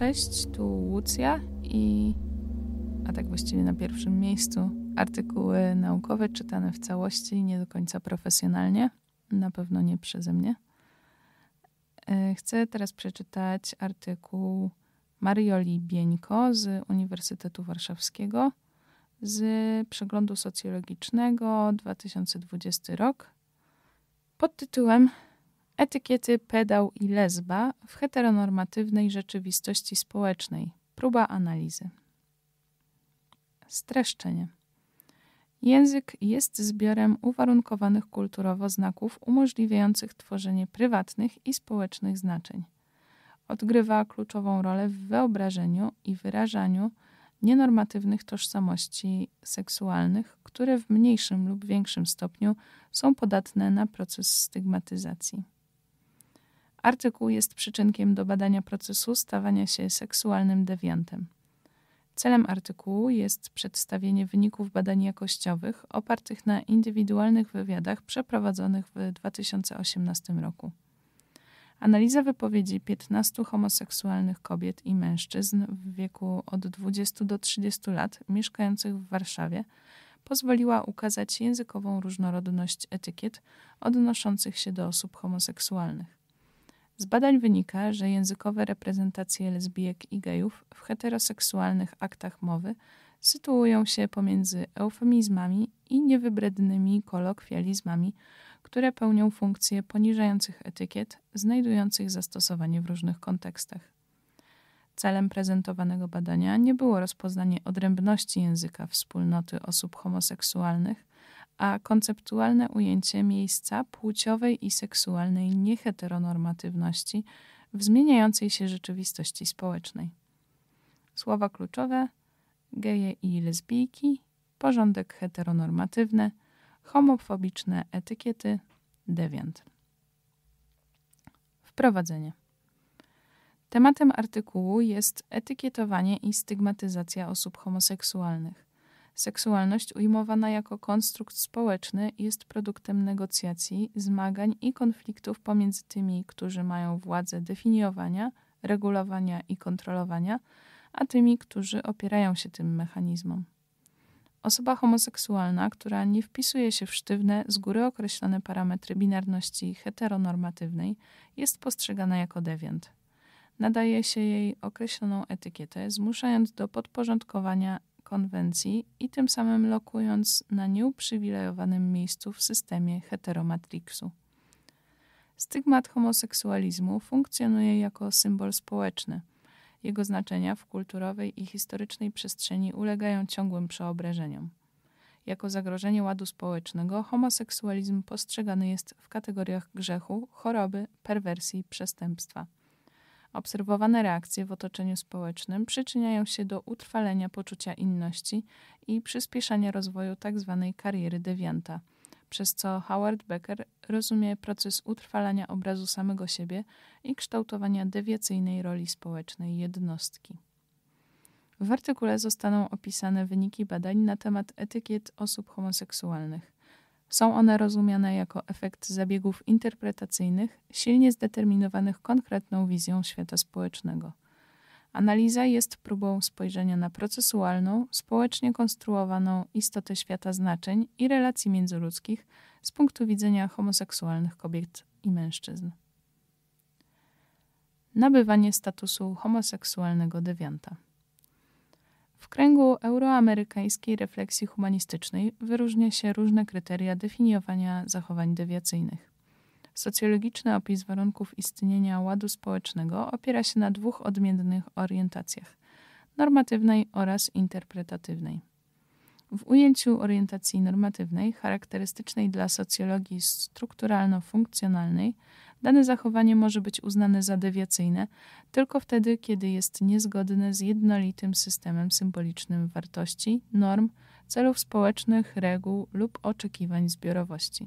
Cześć, tu Łucja i, a tak właściwie na pierwszym miejscu, artykuły naukowe czytane w całości, nie do końca profesjonalnie, na pewno nie przeze mnie. E, chcę teraz przeczytać artykuł Marioli Bieńko z Uniwersytetu Warszawskiego z przeglądu socjologicznego 2020 rok pod tytułem Etykiety, pedał i lesba w heteronormatywnej rzeczywistości społecznej. Próba analizy. Streszczenie. Język jest zbiorem uwarunkowanych kulturowo znaków umożliwiających tworzenie prywatnych i społecznych znaczeń. Odgrywa kluczową rolę w wyobrażeniu i wyrażaniu nienormatywnych tożsamości seksualnych, które w mniejszym lub większym stopniu są podatne na proces stygmatyzacji. Artykuł jest przyczynkiem do badania procesu stawania się seksualnym dewiantem. Celem artykułu jest przedstawienie wyników badań jakościowych opartych na indywidualnych wywiadach przeprowadzonych w 2018 roku. Analiza wypowiedzi 15 homoseksualnych kobiet i mężczyzn w wieku od 20 do 30 lat mieszkających w Warszawie pozwoliła ukazać językową różnorodność etykiet odnoszących się do osób homoseksualnych. Z badań wynika, że językowe reprezentacje lesbijek i gejów w heteroseksualnych aktach mowy sytuują się pomiędzy eufemizmami i niewybrednymi kolokwializmami, które pełnią funkcje poniżających etykiet, znajdujących zastosowanie w różnych kontekstach. Celem prezentowanego badania nie było rozpoznanie odrębności języka wspólnoty osób homoseksualnych, a konceptualne ujęcie miejsca płciowej i seksualnej nieheteronormatywności w zmieniającej się rzeczywistości społecznej. Słowa kluczowe: geje i lesbijki, porządek heteronormatywny, homofobiczne etykiety, dewiant. Wprowadzenie. Tematem artykułu jest etykietowanie i stygmatyzacja osób homoseksualnych. Seksualność ujmowana jako konstrukt społeczny jest produktem negocjacji, zmagań i konfliktów pomiędzy tymi, którzy mają władzę definiowania, regulowania i kontrolowania, a tymi, którzy opierają się tym mechanizmom. Osoba homoseksualna, która nie wpisuje się w sztywne, z góry określone parametry binarności heteronormatywnej, jest postrzegana jako dewiant. Nadaje się jej określoną etykietę, zmuszając do podporządkowania konwencji i tym samym lokując na nieuprzywilejowanym miejscu w systemie heteromatriksu. Stygmat homoseksualizmu funkcjonuje jako symbol społeczny. Jego znaczenia w kulturowej i historycznej przestrzeni ulegają ciągłym przeobrażeniom. Jako zagrożenie ładu społecznego homoseksualizm postrzegany jest w kategoriach grzechu, choroby, perwersji, przestępstwa. Obserwowane reakcje w otoczeniu społecznym przyczyniają się do utrwalenia poczucia inności i przyspieszania rozwoju tzw. Tak kariery dewianta, przez co Howard Becker rozumie proces utrwalania obrazu samego siebie i kształtowania dewiacyjnej roli społecznej jednostki. W artykule zostaną opisane wyniki badań na temat etykiet osób homoseksualnych. Są one rozumiane jako efekt zabiegów interpretacyjnych, silnie zdeterminowanych konkretną wizją świata społecznego. Analiza jest próbą spojrzenia na procesualną, społecznie konstruowaną istotę świata znaczeń i relacji międzyludzkich z punktu widzenia homoseksualnych kobiet i mężczyzn. Nabywanie statusu homoseksualnego dewianta. W kręgu amerykańskiej refleksji humanistycznej wyróżnia się różne kryteria definiowania zachowań dewiacyjnych. Socjologiczny opis warunków istnienia ładu społecznego opiera się na dwóch odmiennych orientacjach normatywnej oraz interpretatywnej. W ujęciu orientacji normatywnej, charakterystycznej dla socjologii strukturalno-funkcjonalnej, Dane zachowanie może być uznane za dewiacyjne tylko wtedy, kiedy jest niezgodne z jednolitym systemem symbolicznym wartości, norm, celów społecznych, reguł lub oczekiwań zbiorowości.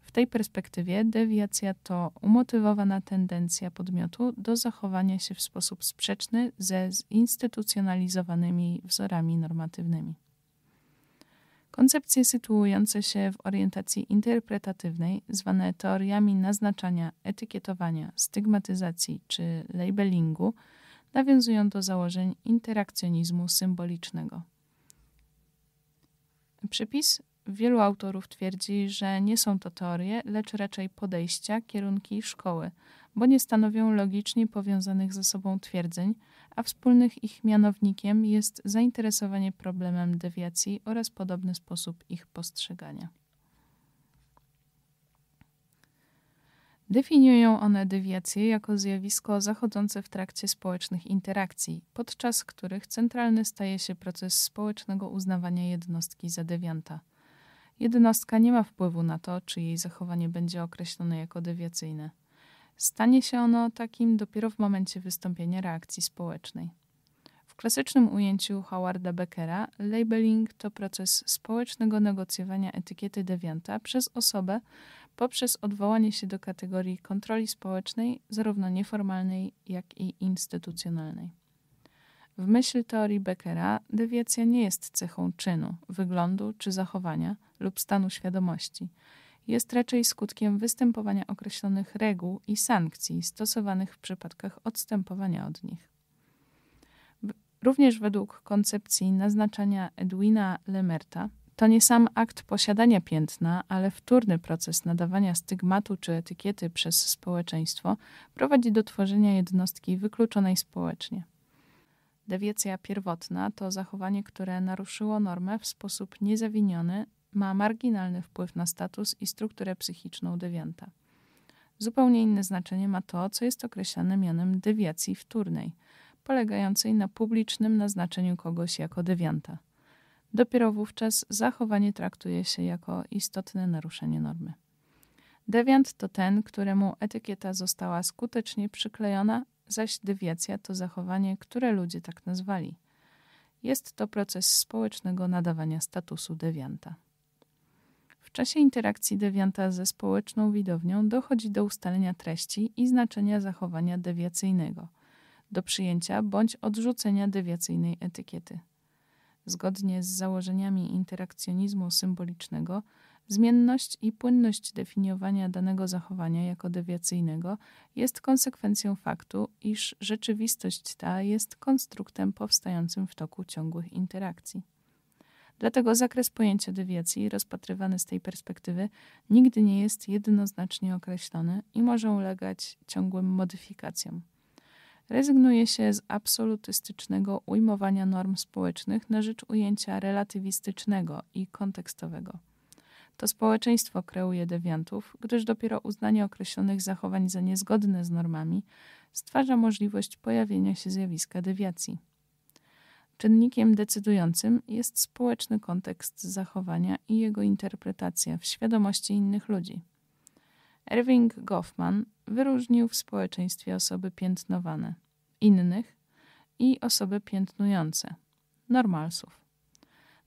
W tej perspektywie dewiacja to umotywowana tendencja podmiotu do zachowania się w sposób sprzeczny ze zinstytucjonalizowanymi wzorami normatywnymi. Koncepcje sytuujące się w orientacji interpretatywnej, zwane teoriami naznaczania, etykietowania, stygmatyzacji czy labelingu, nawiązują do założeń interakcjonizmu symbolicznego. Przypis wielu autorów twierdzi, że nie są to teorie, lecz raczej podejścia, kierunki i szkoły, bo nie stanowią logicznie powiązanych ze sobą twierdzeń, a wspólnych ich mianownikiem jest zainteresowanie problemem dewiacji oraz podobny sposób ich postrzegania. Definiują one dewiację jako zjawisko zachodzące w trakcie społecznych interakcji, podczas których centralny staje się proces społecznego uznawania jednostki za dewianta. Jednostka nie ma wpływu na to, czy jej zachowanie będzie określone jako dewiacyjne. Stanie się ono takim dopiero w momencie wystąpienia reakcji społecznej. W klasycznym ujęciu Howarda Beckera labeling to proces społecznego negocjowania etykiety dewianta przez osobę poprzez odwołanie się do kategorii kontroli społecznej, zarówno nieformalnej, jak i instytucjonalnej. W myśl teorii Beckera dewiacja nie jest cechą czynu, wyglądu czy zachowania lub stanu świadomości – jest raczej skutkiem występowania określonych reguł i sankcji stosowanych w przypadkach odstępowania od nich. Również według koncepcji naznaczania Edwina Lemerta, to nie sam akt posiadania piętna, ale wtórny proces nadawania stygmatu czy etykiety przez społeczeństwo prowadzi do tworzenia jednostki wykluczonej społecznie. Dewiecja pierwotna to zachowanie, które naruszyło normę w sposób niezawiniony ma marginalny wpływ na status i strukturę psychiczną dewianta. Zupełnie inne znaczenie ma to, co jest określane mianem dewiacji wtórnej, polegającej na publicznym naznaczeniu kogoś jako dewianta. Dopiero wówczas zachowanie traktuje się jako istotne naruszenie normy. Dewiant to ten, któremu etykieta została skutecznie przyklejona, zaś dewiacja to zachowanie, które ludzie tak nazwali. Jest to proces społecznego nadawania statusu dewianta. W czasie interakcji dewianta ze społeczną widownią dochodzi do ustalenia treści i znaczenia zachowania dewiacyjnego, do przyjęcia bądź odrzucenia dewiacyjnej etykiety. Zgodnie z założeniami interakcjonizmu symbolicznego, zmienność i płynność definiowania danego zachowania jako dewiacyjnego jest konsekwencją faktu, iż rzeczywistość ta jest konstruktem powstającym w toku ciągłych interakcji. Dlatego zakres pojęcia dewiacji, rozpatrywany z tej perspektywy, nigdy nie jest jednoznacznie określony i może ulegać ciągłym modyfikacjom. Rezygnuje się z absolutystycznego ujmowania norm społecznych na rzecz ujęcia relatywistycznego i kontekstowego. To społeczeństwo kreuje dewiantów, gdyż dopiero uznanie określonych zachowań za niezgodne z normami stwarza możliwość pojawienia się zjawiska dewiacji. Czynnikiem decydującym jest społeczny kontekst zachowania i jego interpretacja w świadomości innych ludzi. Irving Goffman wyróżnił w społeczeństwie osoby piętnowane, innych i osoby piętnujące, normalsów.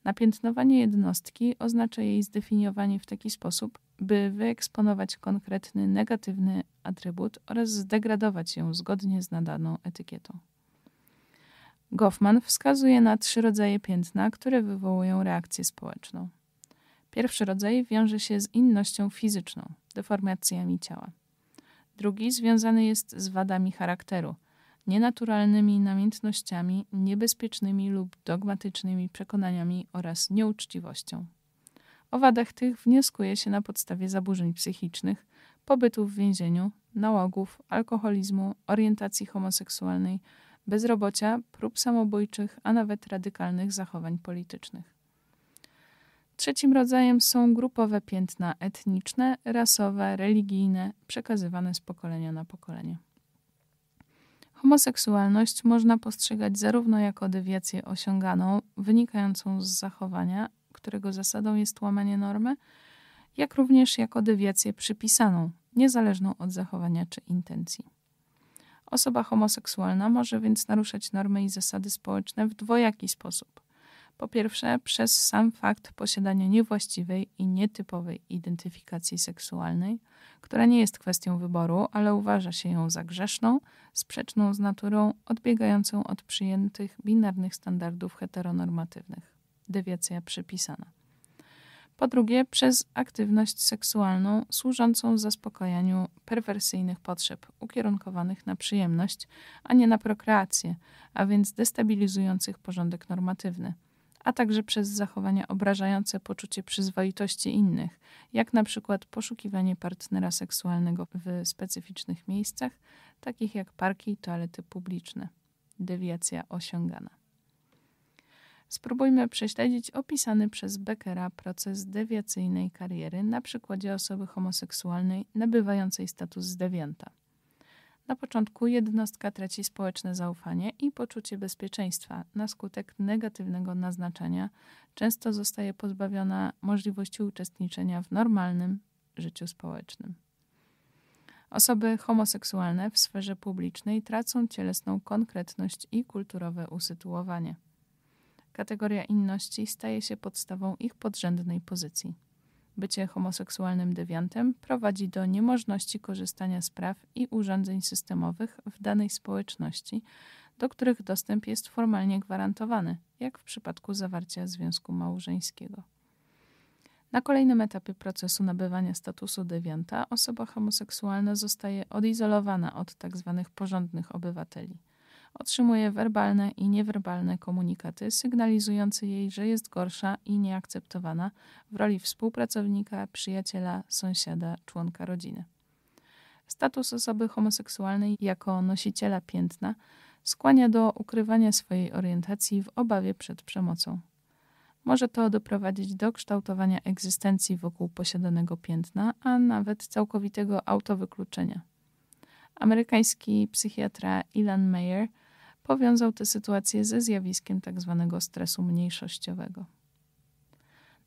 Napiętnowanie jednostki oznacza jej zdefiniowanie w taki sposób, by wyeksponować konkretny negatywny atrybut oraz zdegradować ją zgodnie z nadaną etykietą. Goffman wskazuje na trzy rodzaje piętna, które wywołują reakcję społeczną. Pierwszy rodzaj wiąże się z innością fizyczną, deformacjami ciała. Drugi związany jest z wadami charakteru, nienaturalnymi namiętnościami, niebezpiecznymi lub dogmatycznymi przekonaniami oraz nieuczciwością. O wadach tych wnioskuje się na podstawie zaburzeń psychicznych, pobytu w więzieniu, nałogów, alkoholizmu, orientacji homoseksualnej, bezrobocia, prób samobójczych, a nawet radykalnych zachowań politycznych. Trzecim rodzajem są grupowe piętna etniczne, rasowe, religijne, przekazywane z pokolenia na pokolenie. Homoseksualność można postrzegać zarówno jako dewiację osiąganą, wynikającą z zachowania, którego zasadą jest łamanie normy, jak również jako dewiację przypisaną, niezależną od zachowania czy intencji. Osoba homoseksualna może więc naruszać normy i zasady społeczne w dwojaki sposób. Po pierwsze, przez sam fakt posiadania niewłaściwej i nietypowej identyfikacji seksualnej, która nie jest kwestią wyboru, ale uważa się ją za grzeszną, sprzeczną z naturą, odbiegającą od przyjętych binarnych standardów heteronormatywnych. Dewiacja przypisana po drugie przez aktywność seksualną służącą zaspokajaniu perwersyjnych potrzeb ukierunkowanych na przyjemność, a nie na prokreację, a więc destabilizujących porządek normatywny, a także przez zachowania obrażające poczucie przyzwoitości innych, jak na przykład poszukiwanie partnera seksualnego w specyficznych miejscach, takich jak parki i toalety publiczne. Dewiacja osiągana spróbujmy prześledzić opisany przez Beckera proces dewiacyjnej kariery na przykładzie osoby homoseksualnej nabywającej status dewianta. Na początku jednostka traci społeczne zaufanie i poczucie bezpieczeństwa. Na skutek negatywnego naznaczenia często zostaje pozbawiona możliwości uczestniczenia w normalnym życiu społecznym. Osoby homoseksualne w sferze publicznej tracą cielesną konkretność i kulturowe usytuowanie kategoria inności staje się podstawą ich podrzędnej pozycji. Bycie homoseksualnym dewiantem prowadzi do niemożności korzystania z praw i urządzeń systemowych w danej społeczności, do których dostęp jest formalnie gwarantowany, jak w przypadku zawarcia związku małżeńskiego. Na kolejnym etapie procesu nabywania statusu dewianta osoba homoseksualna zostaje odizolowana od tzw. Tak porządnych obywateli – otrzymuje werbalne i niewerbalne komunikaty sygnalizujące jej, że jest gorsza i nieakceptowana w roli współpracownika, przyjaciela, sąsiada, członka rodziny. Status osoby homoseksualnej jako nosiciela piętna skłania do ukrywania swojej orientacji w obawie przed przemocą. Może to doprowadzić do kształtowania egzystencji wokół posiadanego piętna, a nawet całkowitego autowykluczenia. Amerykański psychiatra Ilan Mayer powiązał tę sytuację ze zjawiskiem tzw. Tak stresu mniejszościowego.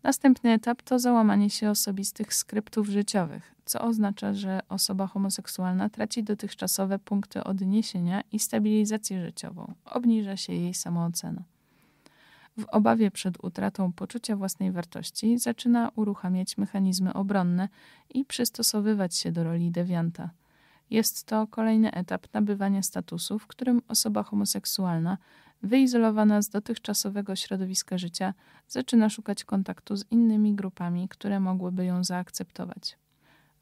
Następny etap to załamanie się osobistych skryptów życiowych, co oznacza, że osoba homoseksualna traci dotychczasowe punkty odniesienia i stabilizację życiową, obniża się jej samoocena. W obawie przed utratą poczucia własnej wartości zaczyna uruchamiać mechanizmy obronne i przystosowywać się do roli dewianta – jest to kolejny etap nabywania statusu, w którym osoba homoseksualna, wyizolowana z dotychczasowego środowiska życia, zaczyna szukać kontaktu z innymi grupami, które mogłyby ją zaakceptować.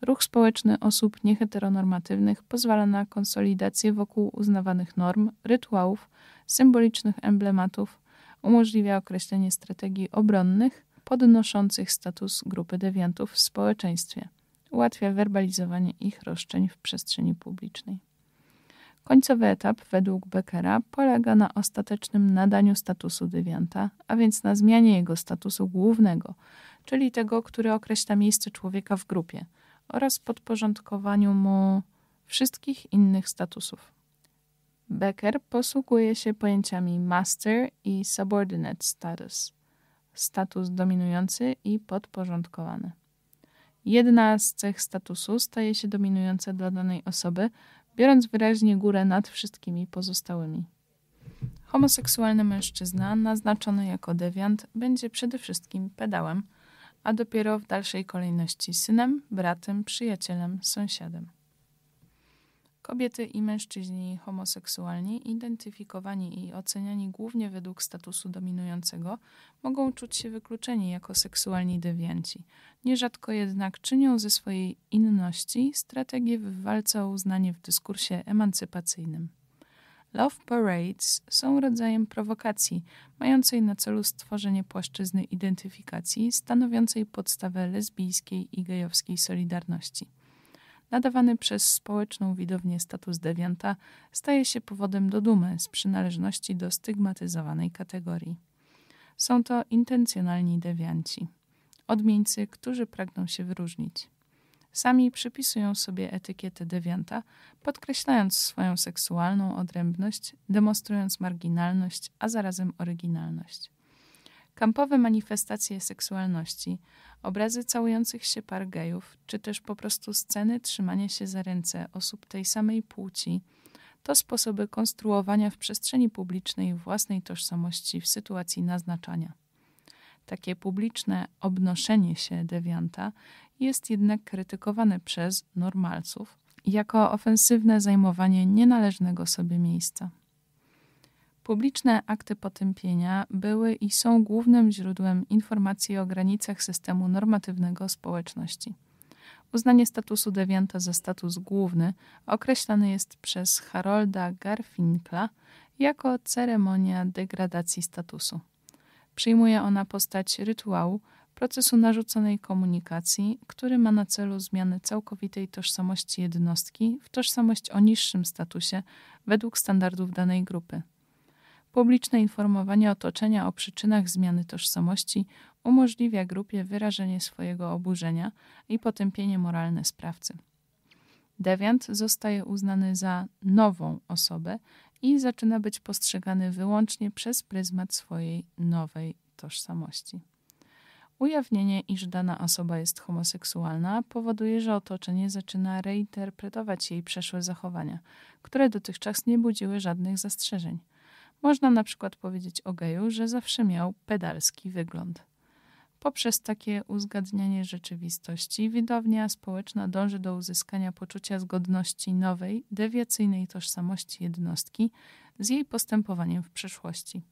Ruch społeczny osób nieheteronormatywnych pozwala na konsolidację wokół uznawanych norm, rytuałów, symbolicznych emblematów, umożliwia określenie strategii obronnych podnoszących status grupy dewiantów w społeczeństwie ułatwia werbalizowanie ich roszczeń w przestrzeni publicznej. Końcowy etap, według Beckera, polega na ostatecznym nadaniu statusu dewianta, a więc na zmianie jego statusu głównego, czyli tego, który określa miejsce człowieka w grupie, oraz podporządkowaniu mu wszystkich innych statusów. Becker posługuje się pojęciami master i subordinate status, status dominujący i podporządkowany. Jedna z cech statusu staje się dominująca dla danej osoby, biorąc wyraźnie górę nad wszystkimi pozostałymi. Homoseksualny mężczyzna, naznaczony jako dewiant, będzie przede wszystkim pedałem, a dopiero w dalszej kolejności synem, bratem, przyjacielem, sąsiadem. Kobiety i mężczyźni homoseksualni, identyfikowani i oceniani głównie według statusu dominującego, mogą czuć się wykluczeni jako seksualni dewianci. Nierzadko jednak czynią ze swojej inności strategię w walce o uznanie w dyskursie emancypacyjnym. Love parades są rodzajem prowokacji, mającej na celu stworzenie płaszczyzny identyfikacji stanowiącej podstawę lesbijskiej i gejowskiej solidarności nadawany przez społeczną widownię status dewianta staje się powodem do dumy z przynależności do stygmatyzowanej kategorii. Są to intencjonalni dewianci, odmieńcy, którzy pragną się wyróżnić. Sami przypisują sobie etykietę dewianta, podkreślając swoją seksualną odrębność, demonstrując marginalność, a zarazem oryginalność. Kampowe manifestacje seksualności, obrazy całujących się par gejów, czy też po prostu sceny trzymania się za ręce osób tej samej płci, to sposoby konstruowania w przestrzeni publicznej własnej tożsamości w sytuacji naznaczania. Takie publiczne obnoszenie się dewianta jest jednak krytykowane przez normalców jako ofensywne zajmowanie nienależnego sobie miejsca. Publiczne akty potępienia były i są głównym źródłem informacji o granicach systemu normatywnego społeczności. Uznanie statusu dewianta za status główny określany jest przez Harolda Garfinkla jako ceremonia degradacji statusu. Przyjmuje ona postać rytuału, procesu narzuconej komunikacji, który ma na celu zmianę całkowitej tożsamości jednostki w tożsamość o niższym statusie według standardów danej grupy. Publiczne informowanie otoczenia o przyczynach zmiany tożsamości umożliwia grupie wyrażenie swojego oburzenia i potępienie moralne sprawcy. Dewiant zostaje uznany za nową osobę i zaczyna być postrzegany wyłącznie przez pryzmat swojej nowej tożsamości. Ujawnienie, iż dana osoba jest homoseksualna, powoduje, że otoczenie zaczyna reinterpretować jej przeszłe zachowania, które dotychczas nie budziły żadnych zastrzeżeń. Można na przykład powiedzieć o geju, że zawsze miał pedalski wygląd. Poprzez takie uzgadnianie rzeczywistości widownia społeczna dąży do uzyskania poczucia zgodności nowej, dewiacyjnej tożsamości jednostki z jej postępowaniem w przeszłości.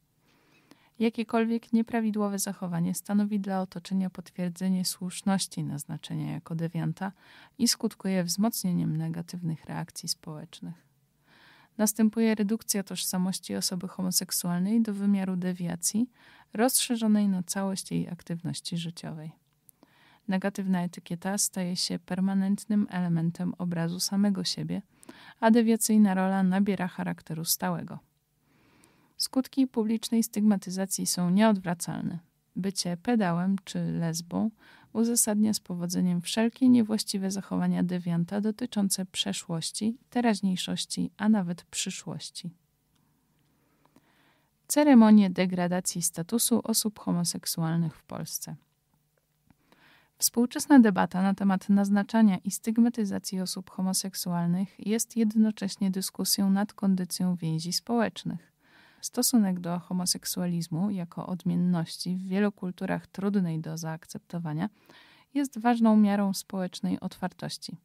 Jakiekolwiek nieprawidłowe zachowanie stanowi dla otoczenia potwierdzenie słuszności naznaczenia jako dewianta i skutkuje wzmocnieniem negatywnych reakcji społecznych następuje redukcja tożsamości osoby homoseksualnej do wymiaru dewiacji, rozszerzonej na całość jej aktywności życiowej. Negatywna etykieta staje się permanentnym elementem obrazu samego siebie, a dewiacyjna rola nabiera charakteru stałego. Skutki publicznej stygmatyzacji są nieodwracalne bycie pedałem czy lesbą uzasadnia z powodzeniem wszelkie niewłaściwe zachowania dewianta dotyczące przeszłości, teraźniejszości, a nawet przyszłości. Ceremonie degradacji statusu osób homoseksualnych w Polsce. Współczesna debata na temat naznaczania i stygmatyzacji osób homoseksualnych jest jednocześnie dyskusją nad kondycją więzi społecznych. Stosunek do homoseksualizmu jako odmienności w wielu kulturach trudnej do zaakceptowania jest ważną miarą społecznej otwartości.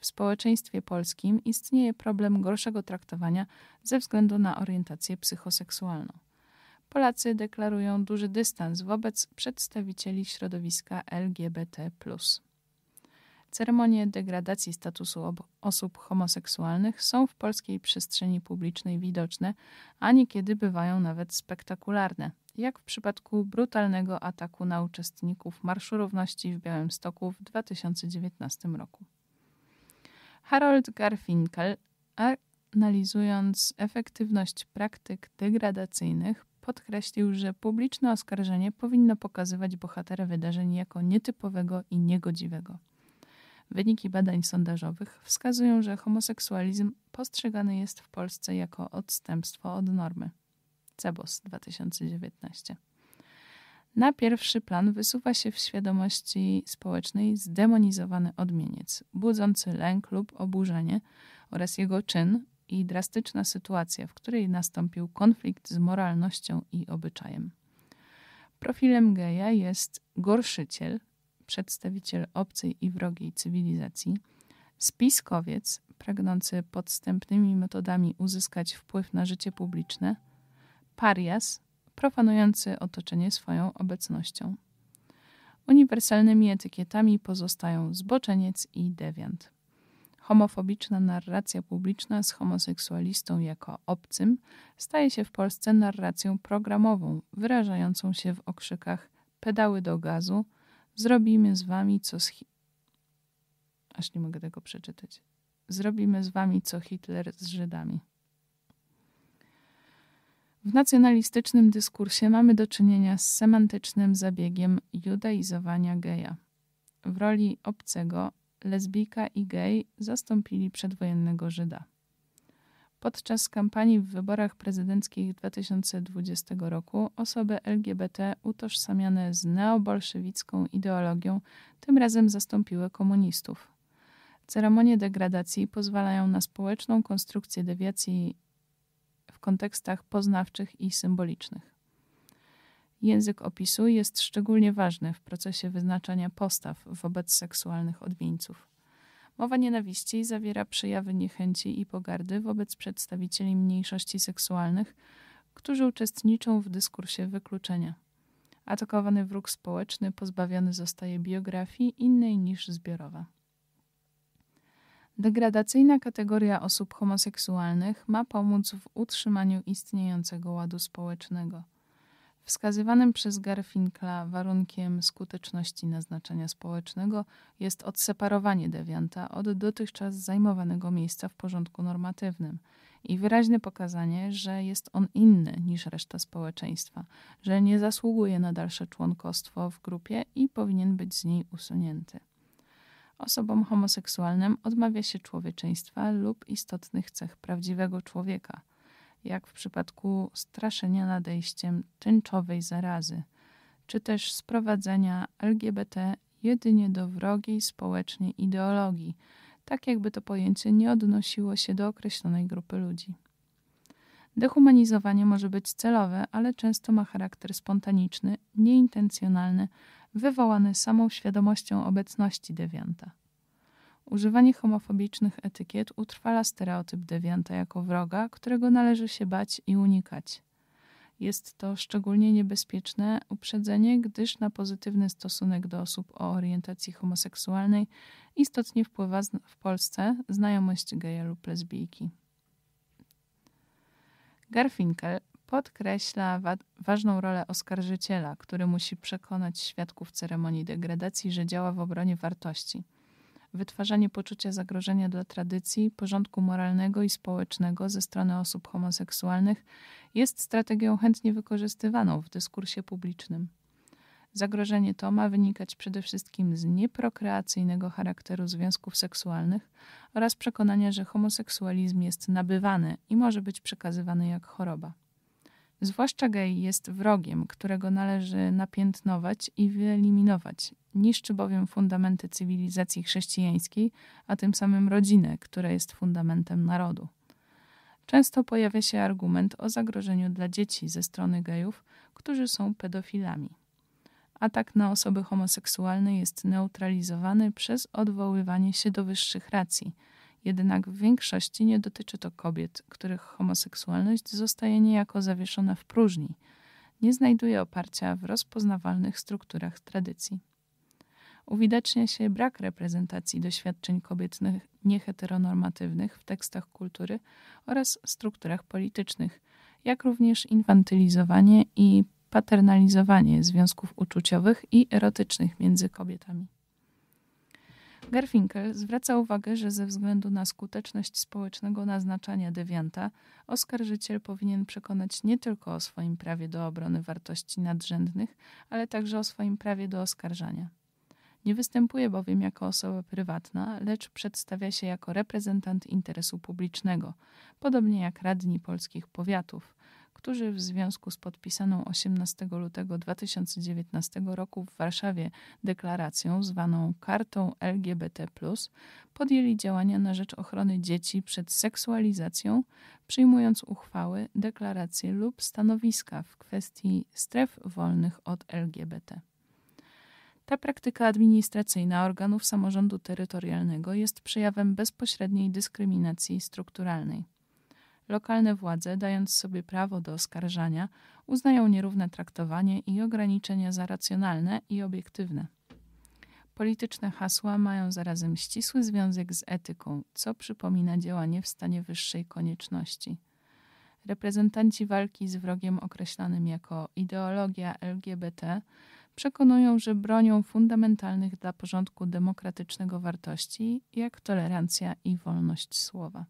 W społeczeństwie polskim istnieje problem gorszego traktowania ze względu na orientację psychoseksualną. Polacy deklarują duży dystans wobec przedstawicieli środowiska LGBT. Ceremonie degradacji statusu osób homoseksualnych są w polskiej przestrzeni publicznej widoczne, a niekiedy bywają nawet spektakularne, jak w przypadku brutalnego ataku na uczestników Marszu Równości w Białymstoku w 2019 roku. Harold Garfinkel, analizując efektywność praktyk degradacyjnych, podkreślił, że publiczne oskarżenie powinno pokazywać bohatera wydarzeń jako nietypowego i niegodziwego. Wyniki badań sondażowych wskazują, że homoseksualizm postrzegany jest w Polsce jako odstępstwo od normy. CEBOS 2019. Na pierwszy plan wysuwa się w świadomości społecznej zdemonizowany odmieniec, budzący lęk lub oburzenie oraz jego czyn i drastyczna sytuacja, w której nastąpił konflikt z moralnością i obyczajem. Profilem geja jest gorszyciel, przedstawiciel obcej i wrogiej cywilizacji, spiskowiec pragnący podstępnymi metodami uzyskać wpływ na życie publiczne, parias profanujący otoczenie swoją obecnością. Uniwersalnymi etykietami pozostają zboczeniec i dewiant. Homofobiczna narracja publiczna z homoseksualistą jako obcym staje się w Polsce narracją programową, wyrażającą się w okrzykach pedały do gazu, Zrobimy z wami co z Hi Aż nie mogę tego przeczytać. Zrobimy z wami co Hitler z Żydami. W nacjonalistycznym dyskursie mamy do czynienia z semantycznym zabiegiem judaizowania geja. W roli obcego lesbijka i gej zastąpili przedwojennego Żyda. Podczas kampanii w wyborach prezydenckich 2020 roku osoby LGBT utożsamiane z neobolszewicką ideologią tym razem zastąpiły komunistów. Ceremonie degradacji pozwalają na społeczną konstrukcję dewiacji w kontekstach poznawczych i symbolicznych. Język opisu jest szczególnie ważny w procesie wyznaczania postaw wobec seksualnych odwieńców. Mowa nienawiści zawiera przejawy niechęci i pogardy wobec przedstawicieli mniejszości seksualnych, którzy uczestniczą w dyskursie wykluczenia. Atakowany wróg społeczny pozbawiony zostaje biografii innej niż zbiorowa. Degradacyjna kategoria osób homoseksualnych ma pomóc w utrzymaniu istniejącego ładu społecznego – Wskazywanym przez Garfinkla warunkiem skuteczności naznaczenia społecznego jest odseparowanie dewianta od dotychczas zajmowanego miejsca w porządku normatywnym i wyraźne pokazanie, że jest on inny niż reszta społeczeństwa, że nie zasługuje na dalsze członkostwo w grupie i powinien być z niej usunięty. Osobom homoseksualnym odmawia się człowieczeństwa lub istotnych cech prawdziwego człowieka – jak w przypadku straszenia nadejściem tęczowej zarazy, czy też sprowadzenia LGBT jedynie do wrogiej społecznie ideologii, tak jakby to pojęcie nie odnosiło się do określonej grupy ludzi. Dehumanizowanie może być celowe, ale często ma charakter spontaniczny, nieintencjonalny, wywołany samą świadomością obecności dewianta. Używanie homofobicznych etykiet utrwala stereotyp dewianta jako wroga, którego należy się bać i unikać. Jest to szczególnie niebezpieczne uprzedzenie, gdyż na pozytywny stosunek do osób o orientacji homoseksualnej istotnie wpływa w Polsce znajomość geja lub lesbijki. Garfinkel podkreśla wa ważną rolę oskarżyciela, który musi przekonać świadków ceremonii degradacji, że działa w obronie wartości – wytwarzanie poczucia zagrożenia dla tradycji, porządku moralnego i społecznego ze strony osób homoseksualnych jest strategią chętnie wykorzystywaną w dyskursie publicznym. Zagrożenie to ma wynikać przede wszystkim z nieprokreacyjnego charakteru związków seksualnych oraz przekonania, że homoseksualizm jest nabywany i może być przekazywany jak choroba zwłaszcza gej, jest wrogiem, którego należy napiętnować i wyeliminować. Niszczy bowiem fundamenty cywilizacji chrześcijańskiej, a tym samym rodzinę, która jest fundamentem narodu. Często pojawia się argument o zagrożeniu dla dzieci ze strony gejów, którzy są pedofilami. Atak na osoby homoseksualne jest neutralizowany przez odwoływanie się do wyższych racji – jednak w większości nie dotyczy to kobiet, których homoseksualność zostaje niejako zawieszona w próżni, nie znajduje oparcia w rozpoznawalnych strukturach tradycji. Uwidacznia się brak reprezentacji doświadczeń kobietnych nieheteronormatywnych w tekstach kultury oraz strukturach politycznych, jak również infantylizowanie i paternalizowanie związków uczuciowych i erotycznych między kobietami. Garfinkel zwraca uwagę, że ze względu na skuteczność społecznego naznaczania dewianta, oskarżyciel powinien przekonać nie tylko o swoim prawie do obrony wartości nadrzędnych, ale także o swoim prawie do oskarżania. Nie występuje bowiem jako osoba prywatna, lecz przedstawia się jako reprezentant interesu publicznego, podobnie jak radni polskich powiatów którzy w związku z podpisaną 18 lutego 2019 roku w Warszawie deklaracją zwaną Kartą LGBT, podjęli działania na rzecz ochrony dzieci przed seksualizacją, przyjmując uchwały, deklaracje lub stanowiska w kwestii stref wolnych od LGBT. Ta praktyka administracyjna organów samorządu terytorialnego jest przejawem bezpośredniej dyskryminacji strukturalnej. Lokalne władze, dając sobie prawo do oskarżania, uznają nierówne traktowanie i ograniczenia za racjonalne i obiektywne. Polityczne hasła mają zarazem ścisły związek z etyką, co przypomina działanie w stanie wyższej konieczności. Reprezentanci walki z wrogiem określanym jako ideologia LGBT przekonują, że bronią fundamentalnych dla porządku demokratycznego wartości, jak tolerancja i wolność słowa.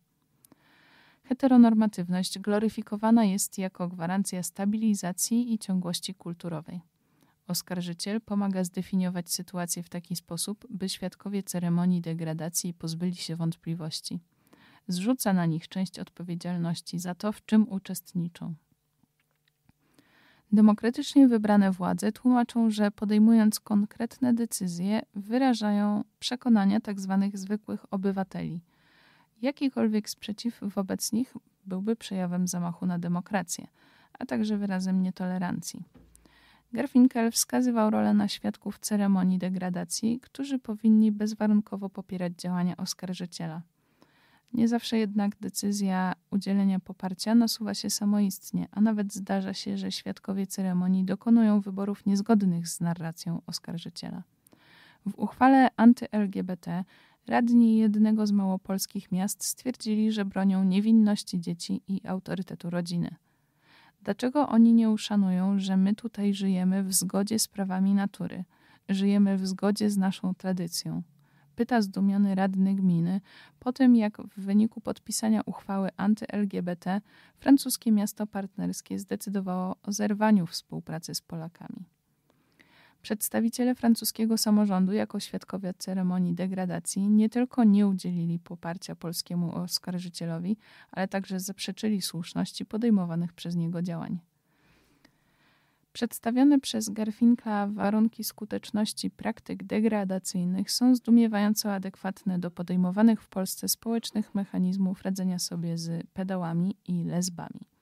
Heteronormatywność gloryfikowana jest jako gwarancja stabilizacji i ciągłości kulturowej. Oskarżyciel pomaga zdefiniować sytuację w taki sposób, by świadkowie ceremonii degradacji pozbyli się wątpliwości. Zrzuca na nich część odpowiedzialności za to, w czym uczestniczą. Demokratycznie wybrane władze tłumaczą, że podejmując konkretne decyzje, wyrażają przekonania tzw. Tak zwykłych obywateli – Jakikolwiek sprzeciw wobec nich byłby przejawem zamachu na demokrację, a także wyrazem nietolerancji. Garfinkel wskazywał rolę na świadków ceremonii degradacji, którzy powinni bezwarunkowo popierać działania oskarżyciela. Nie zawsze jednak decyzja udzielenia poparcia nasuwa się samoistnie, a nawet zdarza się, że świadkowie ceremonii dokonują wyborów niezgodnych z narracją oskarżyciela. W uchwale anty-LGBT radni jednego z małopolskich miast stwierdzili, że bronią niewinności dzieci i autorytetu rodziny. Dlaczego oni nie uszanują, że my tutaj żyjemy w zgodzie z prawami natury, żyjemy w zgodzie z naszą tradycją? Pyta zdumiony radny gminy po tym, jak w wyniku podpisania uchwały anty-LGBT francuskie miasto partnerskie zdecydowało o zerwaniu współpracy z Polakami. Przedstawiciele francuskiego samorządu jako świadkowie ceremonii degradacji nie tylko nie udzielili poparcia polskiemu oskarżycielowi, ale także zaprzeczyli słuszności podejmowanych przez niego działań. Przedstawione przez Garfinka warunki skuteczności praktyk degradacyjnych są zdumiewająco adekwatne do podejmowanych w Polsce społecznych mechanizmów radzenia sobie z pedałami i lesbami.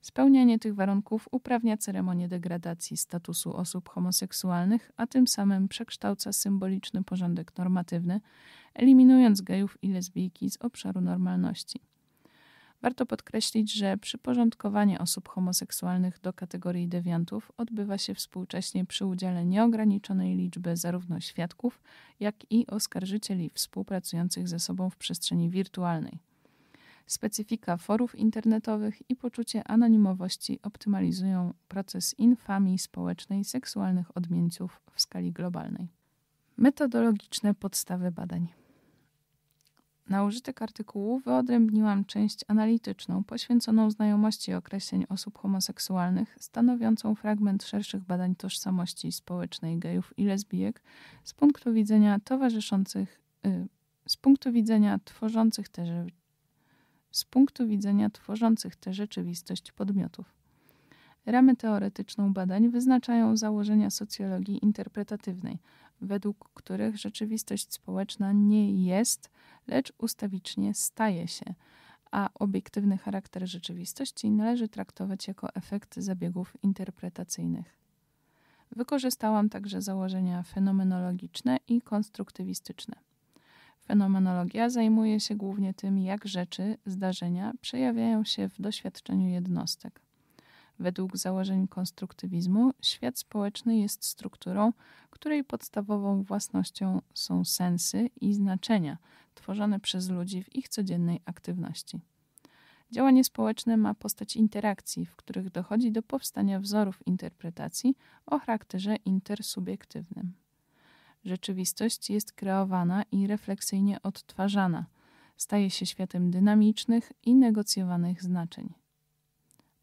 Spełnianie tych warunków uprawnia ceremonię degradacji statusu osób homoseksualnych, a tym samym przekształca symboliczny porządek normatywny, eliminując gejów i lesbijki z obszaru normalności. Warto podkreślić, że przyporządkowanie osób homoseksualnych do kategorii dewiantów odbywa się współcześnie przy udziale nieograniczonej liczby zarówno świadków, jak i oskarżycieli współpracujących ze sobą w przestrzeni wirtualnej. Specyfika forów internetowych i poczucie anonimowości optymalizują proces infamii społecznej seksualnych odmieńców w skali globalnej. Metodologiczne podstawy badań. Na użytek artykułu wyodrębniłam część analityczną poświęconą znajomości określeń osób homoseksualnych, stanowiącą fragment szerszych badań tożsamości społecznej gejów i lesbijek z punktu widzenia towarzyszących, y, z punktu widzenia tworzących te z punktu widzenia tworzących tę rzeczywistość podmiotów. Ramy teoretyczną badań wyznaczają założenia socjologii interpretatywnej, według których rzeczywistość społeczna nie jest, lecz ustawicznie staje się, a obiektywny charakter rzeczywistości należy traktować jako efekt zabiegów interpretacyjnych. Wykorzystałam także założenia fenomenologiczne i konstruktywistyczne. Fenomenologia zajmuje się głównie tym, jak rzeczy, zdarzenia przejawiają się w doświadczeniu jednostek. Według założeń konstruktywizmu, świat społeczny jest strukturą, której podstawową własnością są sensy i znaczenia tworzone przez ludzi w ich codziennej aktywności. Działanie społeczne ma postać interakcji, w których dochodzi do powstania wzorów interpretacji o charakterze intersubiektywnym. Rzeczywistość jest kreowana i refleksyjnie odtwarzana, staje się światem dynamicznych i negocjowanych znaczeń.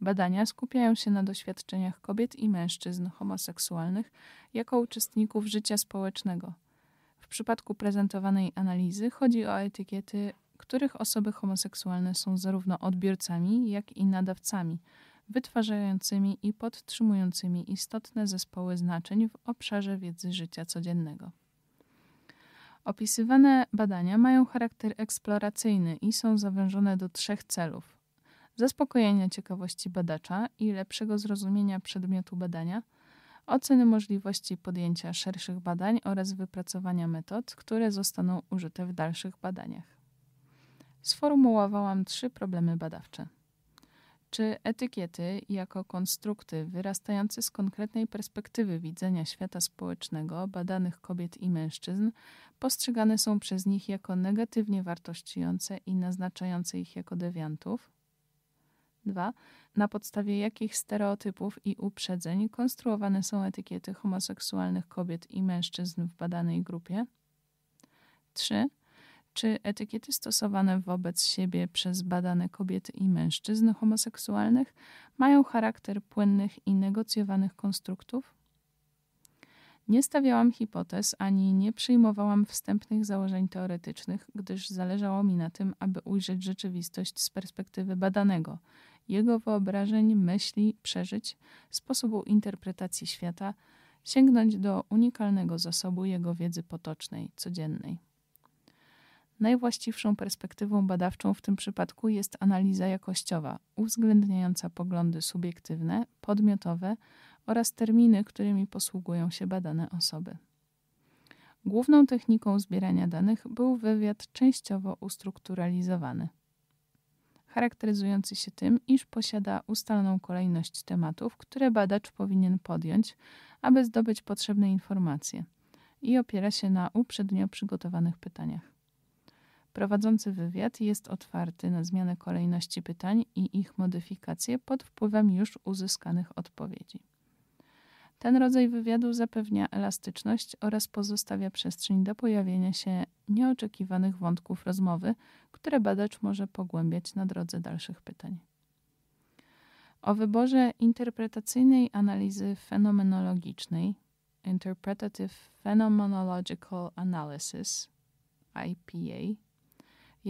Badania skupiają się na doświadczeniach kobiet i mężczyzn homoseksualnych jako uczestników życia społecznego. W przypadku prezentowanej analizy chodzi o etykiety, których osoby homoseksualne są zarówno odbiorcami, jak i nadawcami, wytwarzającymi i podtrzymującymi istotne zespoły znaczeń w obszarze wiedzy życia codziennego. Opisywane badania mają charakter eksploracyjny i są zawężone do trzech celów: zaspokojenia ciekawości badacza i lepszego zrozumienia przedmiotu badania, oceny możliwości podjęcia szerszych badań oraz wypracowania metod, które zostaną użyte w dalszych badaniach. Sformułowałam trzy problemy badawcze. Czy etykiety jako konstrukty wyrastające z konkretnej perspektywy widzenia świata społecznego badanych kobiet i mężczyzn postrzegane są przez nich jako negatywnie wartościujące i naznaczające ich jako dewiantów? 2. Na podstawie jakich stereotypów i uprzedzeń konstruowane są etykiety homoseksualnych kobiet i mężczyzn w badanej grupie? 3 czy etykiety stosowane wobec siebie przez badane kobiety i mężczyzn homoseksualnych mają charakter płynnych i negocjowanych konstruktów? Nie stawiałam hipotez ani nie przyjmowałam wstępnych założeń teoretycznych, gdyż zależało mi na tym, aby ujrzeć rzeczywistość z perspektywy badanego, jego wyobrażeń, myśli, przeżyć, sposobu interpretacji świata, sięgnąć do unikalnego zasobu jego wiedzy potocznej, codziennej. Najwłaściwszą perspektywą badawczą w tym przypadku jest analiza jakościowa, uwzględniająca poglądy subiektywne, podmiotowe oraz terminy, którymi posługują się badane osoby. Główną techniką zbierania danych był wywiad częściowo ustrukturalizowany, charakteryzujący się tym, iż posiada ustaloną kolejność tematów, które badacz powinien podjąć, aby zdobyć potrzebne informacje i opiera się na uprzednio przygotowanych pytaniach. Prowadzący wywiad jest otwarty na zmianę kolejności pytań i ich modyfikacje pod wpływem już uzyskanych odpowiedzi. Ten rodzaj wywiadu zapewnia elastyczność oraz pozostawia przestrzeń do pojawienia się nieoczekiwanych wątków rozmowy, które badacz może pogłębiać na drodze dalszych pytań. O wyborze interpretacyjnej analizy fenomenologicznej Interpretative Phenomenological Analysis IPA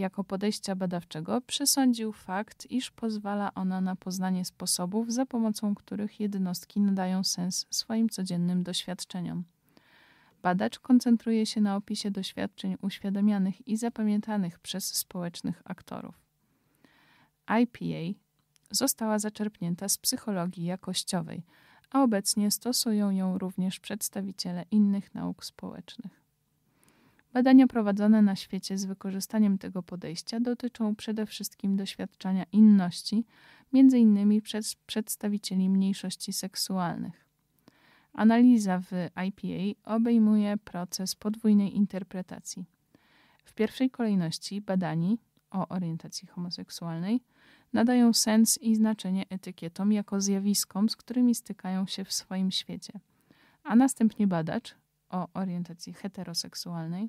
jako podejścia badawczego przesądził fakt, iż pozwala ona na poznanie sposobów, za pomocą których jednostki nadają sens swoim codziennym doświadczeniom. Badacz koncentruje się na opisie doświadczeń uświadamianych i zapamiętanych przez społecznych aktorów. IPA została zaczerpnięta z psychologii jakościowej, a obecnie stosują ją również przedstawiciele innych nauk społecznych. Badania prowadzone na świecie z wykorzystaniem tego podejścia dotyczą przede wszystkim doświadczania inności, między innymi przez przedstawicieli mniejszości seksualnych. Analiza w IPA obejmuje proces podwójnej interpretacji. W pierwszej kolejności badani o orientacji homoseksualnej nadają sens i znaczenie etykietom jako zjawiskom, z którymi stykają się w swoim świecie, a następnie badacz o orientacji heteroseksualnej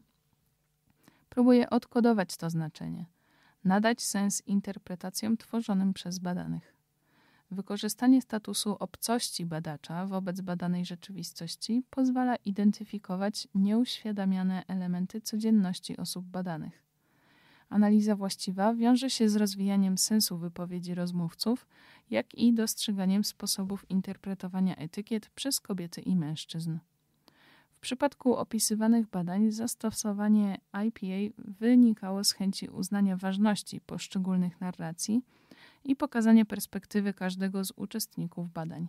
próbuje odkodować to znaczenie, nadać sens interpretacjom tworzonym przez badanych. Wykorzystanie statusu obcości badacza wobec badanej rzeczywistości pozwala identyfikować nieuświadamiane elementy codzienności osób badanych. Analiza właściwa wiąże się z rozwijaniem sensu wypowiedzi rozmówców, jak i dostrzeganiem sposobów interpretowania etykiet przez kobiety i mężczyzn. W przypadku opisywanych badań zastosowanie IPA wynikało z chęci uznania ważności poszczególnych narracji i pokazania perspektywy każdego z uczestników badań.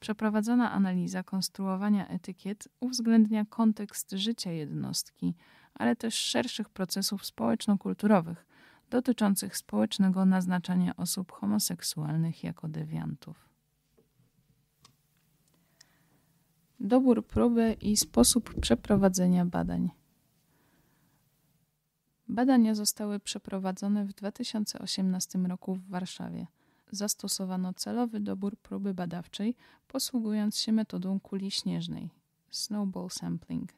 Przeprowadzona analiza konstruowania etykiet uwzględnia kontekst życia jednostki, ale też szerszych procesów społeczno-kulturowych dotyczących społecznego naznaczania osób homoseksualnych jako dewiantów. dobór próby i sposób przeprowadzenia badań. Badania zostały przeprowadzone w 2018 roku w Warszawie. Zastosowano celowy dobór próby badawczej, posługując się metodą kuli śnieżnej snowball sampling.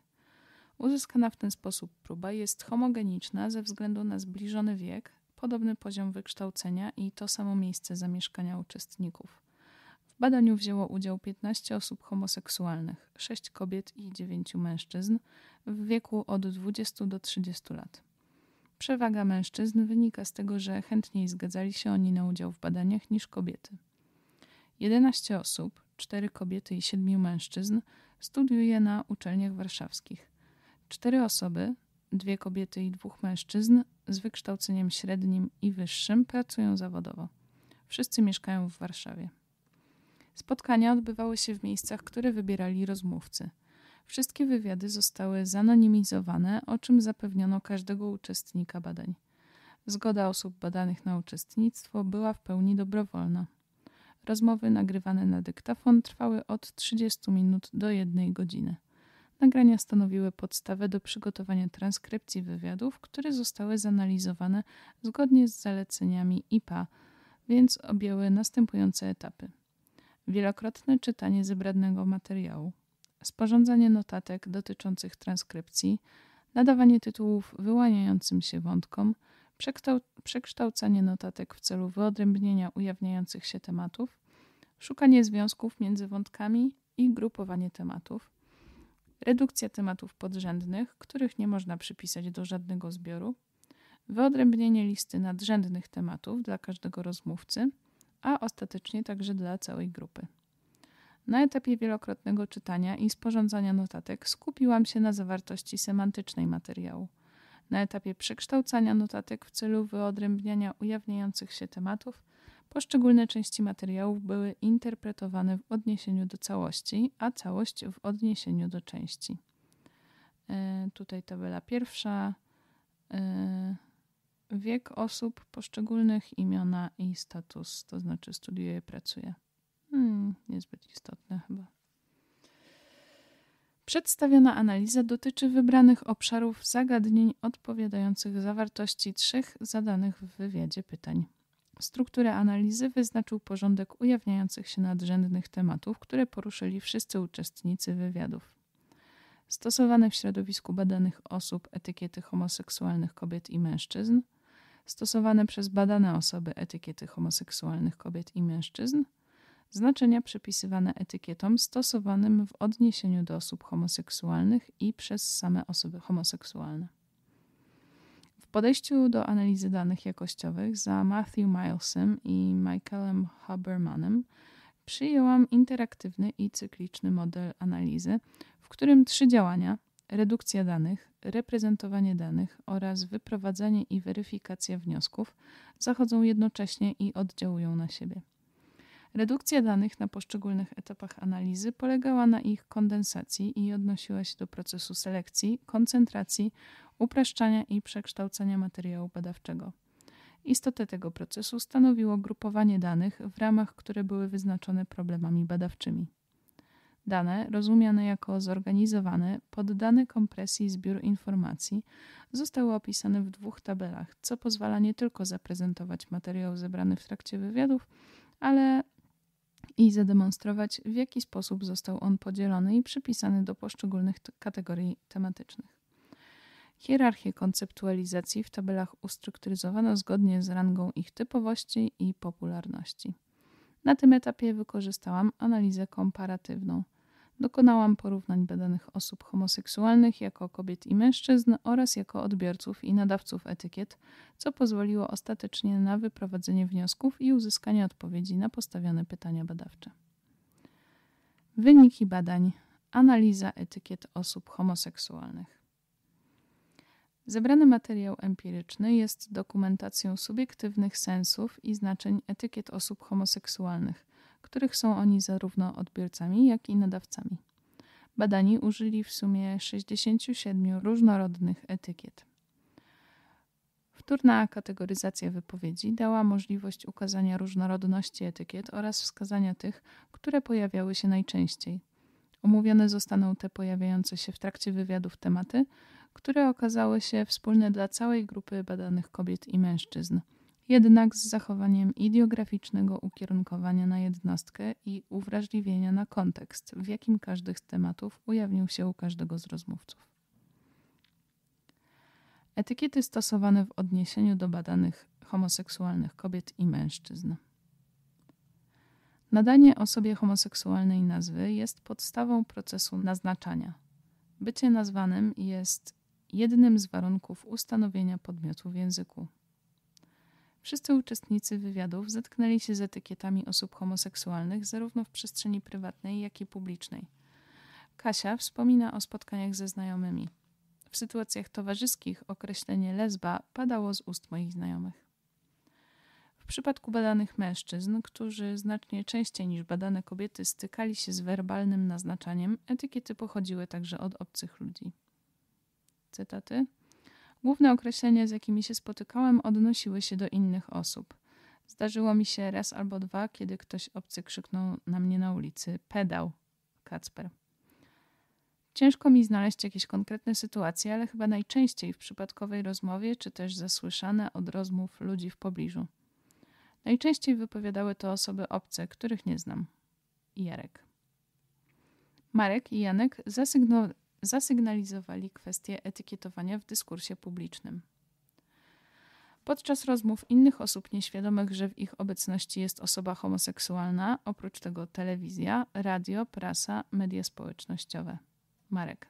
Uzyskana w ten sposób próba jest homogeniczna ze względu na zbliżony wiek, podobny poziom wykształcenia i to samo miejsce zamieszkania uczestników badaniu wzięło udział 15 osób homoseksualnych, 6 kobiet i 9 mężczyzn w wieku od 20 do 30 lat. Przewaga mężczyzn wynika z tego, że chętniej zgadzali się oni na udział w badaniach niż kobiety. 11 osób, 4 kobiety i 7 mężczyzn, studiuje na uczelniach warszawskich. 4 osoby, 2 kobiety i 2 mężczyzn z wykształceniem średnim i wyższym pracują zawodowo. Wszyscy mieszkają w Warszawie. Spotkania odbywały się w miejscach, które wybierali rozmówcy. Wszystkie wywiady zostały zanonimizowane, o czym zapewniono każdego uczestnika badań. Zgoda osób badanych na uczestnictwo była w pełni dobrowolna. Rozmowy nagrywane na dyktafon trwały od 30 minut do 1 godziny. Nagrania stanowiły podstawę do przygotowania transkrypcji wywiadów, które zostały zanalizowane zgodnie z zaleceniami IPA, więc objęły następujące etapy wielokrotne czytanie zebranego materiału, sporządzanie notatek dotyczących transkrypcji, nadawanie tytułów wyłaniającym się wątkom, przekształcanie notatek w celu wyodrębnienia ujawniających się tematów, szukanie związków między wątkami i grupowanie tematów, redukcja tematów podrzędnych, których nie można przypisać do żadnego zbioru, wyodrębnienie listy nadrzędnych tematów dla każdego rozmówcy, a ostatecznie także dla całej grupy. Na etapie wielokrotnego czytania i sporządzania notatek skupiłam się na zawartości semantycznej materiału. Na etapie przekształcania notatek w celu wyodrębniania ujawniających się tematów, poszczególne części materiałów były interpretowane w odniesieniu do całości, a całość w odniesieniu do części. Yy, tutaj tabela pierwsza. E, wiek osób, poszczególnych imiona i status, to znaczy studiuje, pracuje. Hmm, niezbyt istotne chyba. Przedstawiona analiza dotyczy wybranych obszarów zagadnień odpowiadających zawartości trzech zadanych w wywiadzie pytań. Strukturę analizy wyznaczył porządek ujawniających się nadrzędnych tematów, które poruszyli wszyscy uczestnicy wywiadów. Stosowane w środowisku badanych osób etykiety homoseksualnych kobiet i mężczyzn, stosowane przez badane osoby etykiety homoseksualnych kobiet i mężczyzn, znaczenia przypisywane etykietom stosowanym w odniesieniu do osób homoseksualnych i przez same osoby homoseksualne. W podejściu do analizy danych jakościowych za Matthew Milesem i Michaelem Habermanem przyjęłam interaktywny i cykliczny model analizy, w którym trzy działania redukcja danych, reprezentowanie danych oraz wyprowadzanie i weryfikacja wniosków zachodzą jednocześnie i oddziałują na siebie. Redukcja danych na poszczególnych etapach analizy polegała na ich kondensacji i odnosiła się do procesu selekcji, koncentracji, upraszczania i przekształcania materiału badawczego. Istotę tego procesu stanowiło grupowanie danych w ramach, które były wyznaczone problemami badawczymi. Dane, rozumiane jako zorganizowane, poddane kompresji zbiór informacji, zostały opisane w dwóch tabelach, co pozwala nie tylko zaprezentować materiał zebrany w trakcie wywiadów, ale i zademonstrować, w jaki sposób został on podzielony i przypisany do poszczególnych kategorii tematycznych. Hierarchię konceptualizacji w tabelach ustrukturyzowano zgodnie z rangą ich typowości i popularności. Na tym etapie wykorzystałam analizę komparatywną dokonałam porównań badanych osób homoseksualnych jako kobiet i mężczyzn oraz jako odbiorców i nadawców etykiet, co pozwoliło ostatecznie na wyprowadzenie wniosków i uzyskanie odpowiedzi na postawione pytania badawcze. Wyniki badań Analiza etykiet osób homoseksualnych. Zebrany materiał empiryczny jest dokumentacją subiektywnych sensów i znaczeń etykiet osób homoseksualnych których są oni zarówno odbiorcami, jak i nadawcami. Badani użyli w sumie 67 różnorodnych etykiet. Wtórna kategoryzacja wypowiedzi dała możliwość ukazania różnorodności etykiet oraz wskazania tych, które pojawiały się najczęściej. Omówione zostaną te pojawiające się w trakcie wywiadów tematy, które okazały się wspólne dla całej grupy badanych kobiet i mężczyzn – jednak z zachowaniem ideograficznego ukierunkowania na jednostkę i uwrażliwienia na kontekst, w jakim każdy z tematów ujawnił się u każdego z rozmówców. Etykiety stosowane w odniesieniu do badanych homoseksualnych kobiet i mężczyzn. Nadanie osobie homoseksualnej nazwy jest podstawą procesu naznaczania. Bycie nazwanym jest jednym z warunków ustanowienia podmiotu w języku. Wszyscy uczestnicy wywiadów zetknęli się z etykietami osób homoseksualnych zarówno w przestrzeni prywatnej, jak i publicznej. Kasia wspomina o spotkaniach ze znajomymi. W sytuacjach towarzyskich określenie lesba padało z ust moich znajomych. W przypadku badanych mężczyzn, którzy znacznie częściej niż badane kobiety stykali się z werbalnym naznaczaniem, etykiety pochodziły także od obcych ludzi. Cytaty. Główne określenia, z jakimi się spotykałem, odnosiły się do innych osób. Zdarzyło mi się raz albo dwa, kiedy ktoś obcy krzyknął na mnie na ulicy: Pedał, Kacper. Ciężko mi znaleźć jakieś konkretne sytuacje, ale chyba najczęściej w przypadkowej rozmowie, czy też zasłyszane od rozmów ludzi w pobliżu. Najczęściej wypowiadały to osoby obce, których nie znam. Jarek. Marek i Janek zasygno- zasygnalizowali kwestię etykietowania w dyskursie publicznym. Podczas rozmów innych osób nieświadomych, że w ich obecności jest osoba homoseksualna, oprócz tego telewizja, radio, prasa, media społecznościowe. Marek.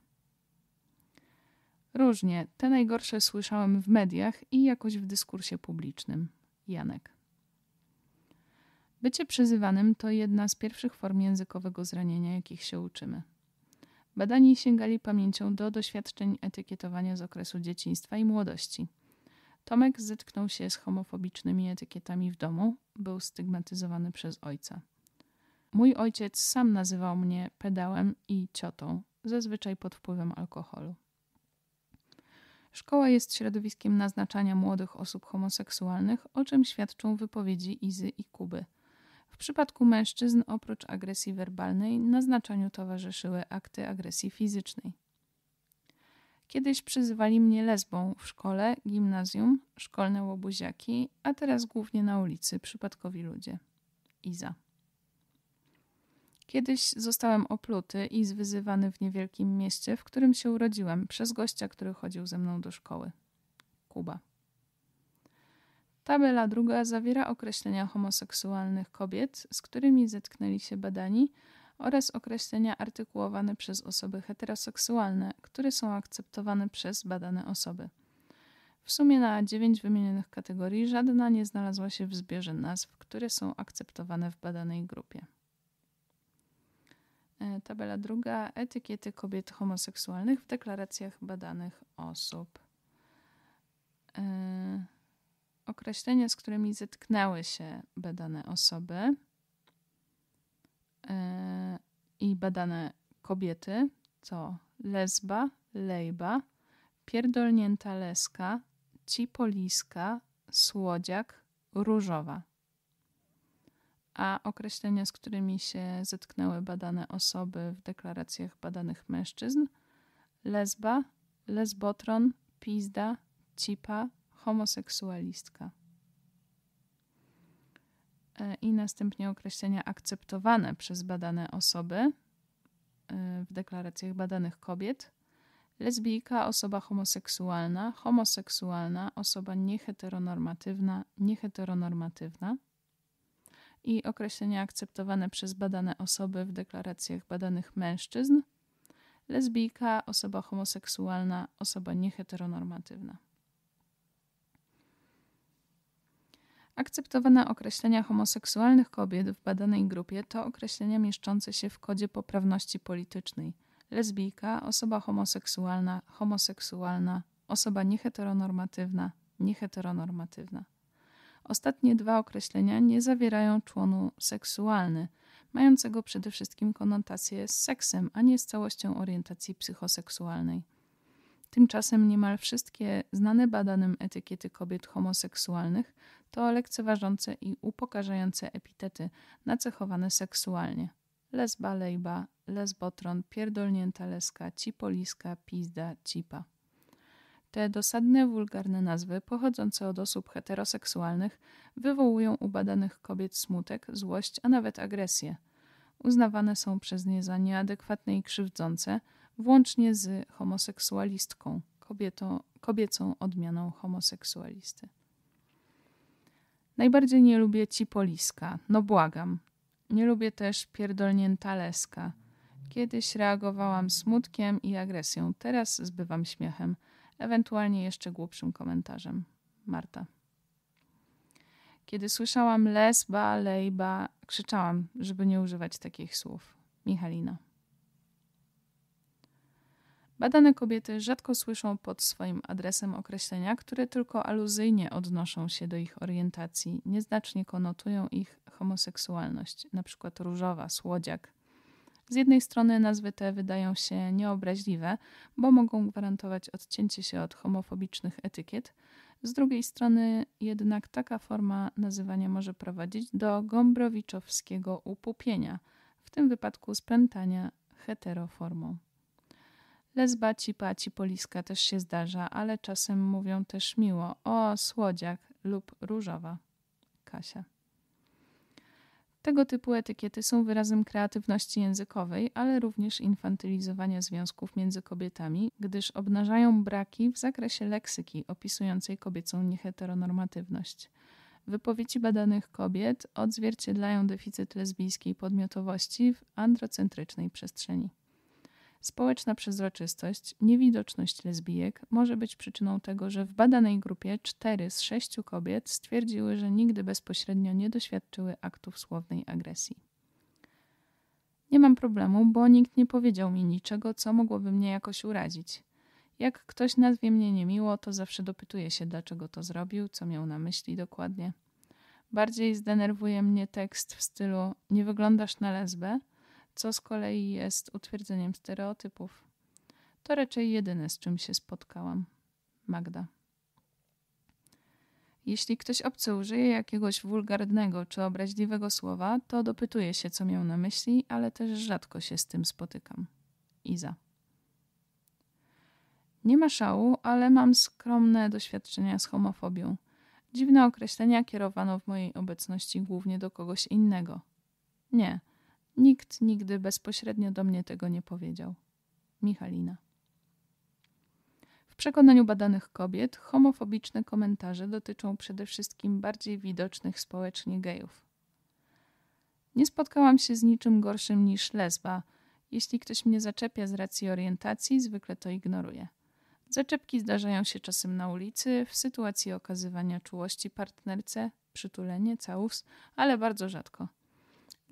Różnie, te najgorsze słyszałem w mediach i jakoś w dyskursie publicznym. Janek. Bycie przyzywanym to jedna z pierwszych form językowego zranienia, jakich się uczymy. Badani sięgali pamięcią do doświadczeń etykietowania z okresu dzieciństwa i młodości. Tomek zetknął się z homofobicznymi etykietami w domu, był stygmatyzowany przez ojca. Mój ojciec sam nazywał mnie pedałem i ciotą, zazwyczaj pod wpływem alkoholu. Szkoła jest środowiskiem naznaczania młodych osób homoseksualnych, o czym świadczą wypowiedzi Izy i Kuby – przypadku mężczyzn oprócz agresji werbalnej naznaczaniu towarzyszyły akty agresji fizycznej. Kiedyś przyzywali mnie lesbą w szkole, gimnazjum, szkolne łobuziaki, a teraz głównie na ulicy przypadkowi ludzie. Iza. Kiedyś zostałem opluty i zwyzywany w niewielkim mieście, w którym się urodziłem, przez gościa, który chodził ze mną do szkoły. Kuba. Tabela druga zawiera określenia homoseksualnych kobiet, z którymi zetknęli się badani, oraz określenia artykułowane przez osoby heteroseksualne, które są akceptowane przez badane osoby. W sumie na dziewięć wymienionych kategorii żadna nie znalazła się w zbiorze nazw, które są akceptowane w badanej grupie. E, tabela druga: etykiety kobiet homoseksualnych w deklaracjach badanych osób. Yy określenia, z którymi zetknęły się badane osoby e, i badane kobiety to lesba, lejba, pierdolnięta leska, cipoliska, słodziak, różowa. A określenia, z którymi się zetknęły badane osoby w deklaracjach badanych mężczyzn lesba, lesbotron, pizda, cipa, homoseksualistka. E, I następnie określenia akceptowane przez badane osoby e, w deklaracjach badanych kobiet: lesbijka, osoba homoseksualna, homoseksualna, osoba nieheteronormatywna, nieheteronormatywna. I określenia akceptowane przez badane osoby w deklaracjach badanych mężczyzn lesbijka, osoba homoseksualna, osoba nieheteronormatywna. Akceptowane określenia homoseksualnych kobiet w badanej grupie to określenia mieszczące się w kodzie poprawności politycznej: lesbijka, osoba homoseksualna, homoseksualna, osoba nieheteronormatywna, nieheteronormatywna. Ostatnie dwa określenia nie zawierają członu seksualny, mającego przede wszystkim konotację z seksem, a nie z całością orientacji psychoseksualnej. Tymczasem niemal wszystkie znane badanym etykiety kobiet homoseksualnych to lekceważące i upokarzające epitety nacechowane seksualnie. Lesba, lejba, lesbotron, pierdolnięta leska, cipoliska, pizda, cipa. Te dosadne, wulgarne nazwy pochodzące od osób heteroseksualnych wywołują u badanych kobiet smutek, złość, a nawet agresję. Uznawane są przez nie za nieadekwatne i krzywdzące – włącznie z homoseksualistką, kobietą, kobiecą odmianą homoseksualisty. Najbardziej nie lubię cipoliska, no błagam. Nie lubię też pierdolnięta leska. Kiedyś reagowałam smutkiem i agresją, teraz zbywam śmiechem, ewentualnie jeszcze głupszym komentarzem. Marta. Kiedy słyszałam lesba, lejba, krzyczałam, żeby nie używać takich słów. Michalina. Badane kobiety rzadko słyszą pod swoim adresem określenia, które tylko aluzyjnie odnoszą się do ich orientacji, nieznacznie konotują ich homoseksualność, np. różowa, słodziak. Z jednej strony nazwy te wydają się nieobraźliwe, bo mogą gwarantować odcięcie się od homofobicznych etykiet, z drugiej strony jednak taka forma nazywania może prowadzić do gombrowiczowskiego upupienia, w tym wypadku spętania heteroformą. Lesbaci, paci, poliska też się zdarza, ale czasem mówią też miło o słodziak lub różowa. Kasia. Tego typu etykiety są wyrazem kreatywności językowej, ale również infantylizowania związków między kobietami, gdyż obnażają braki w zakresie leksyki opisującej kobiecą nieheteronormatywność. Wypowiedzi badanych kobiet odzwierciedlają deficyt lesbijskiej podmiotowości w androcentrycznej przestrzeni. Społeczna przezroczystość, niewidoczność lesbijek może być przyczyną tego, że w badanej grupie 4 z 6 kobiet stwierdziły, że nigdy bezpośrednio nie doświadczyły aktów słownej agresji. Nie mam problemu, bo nikt nie powiedział mi niczego, co mogłoby mnie jakoś urazić. Jak ktoś nazwie mnie niemiło, to zawsze dopytuje się, dlaczego to zrobił, co miał na myśli dokładnie. Bardziej zdenerwuje mnie tekst w stylu: Nie wyglądasz na lesbę, co z kolei jest utwierdzeniem stereotypów. To raczej jedyne, z czym się spotkałam. Magda. Jeśli ktoś obcy użyje jakiegoś wulgarnego czy obraźliwego słowa, to dopytuję się, co miał na myśli, ale też rzadko się z tym spotykam. Iza. Nie ma szału, ale mam skromne doświadczenia z homofobią. Dziwne określenia kierowano w mojej obecności głównie do kogoś innego. Nie, Nikt nigdy bezpośrednio do mnie tego nie powiedział. Michalina. W przekonaniu badanych kobiet homofobiczne komentarze dotyczą przede wszystkim bardziej widocznych społecznie gejów. Nie spotkałam się z niczym gorszym niż lesba. Jeśli ktoś mnie zaczepia z racji orientacji, zwykle to ignoruje. Zaczepki zdarzają się czasem na ulicy, w sytuacji okazywania czułości partnerce, przytulenie, całus, ale bardzo rzadko.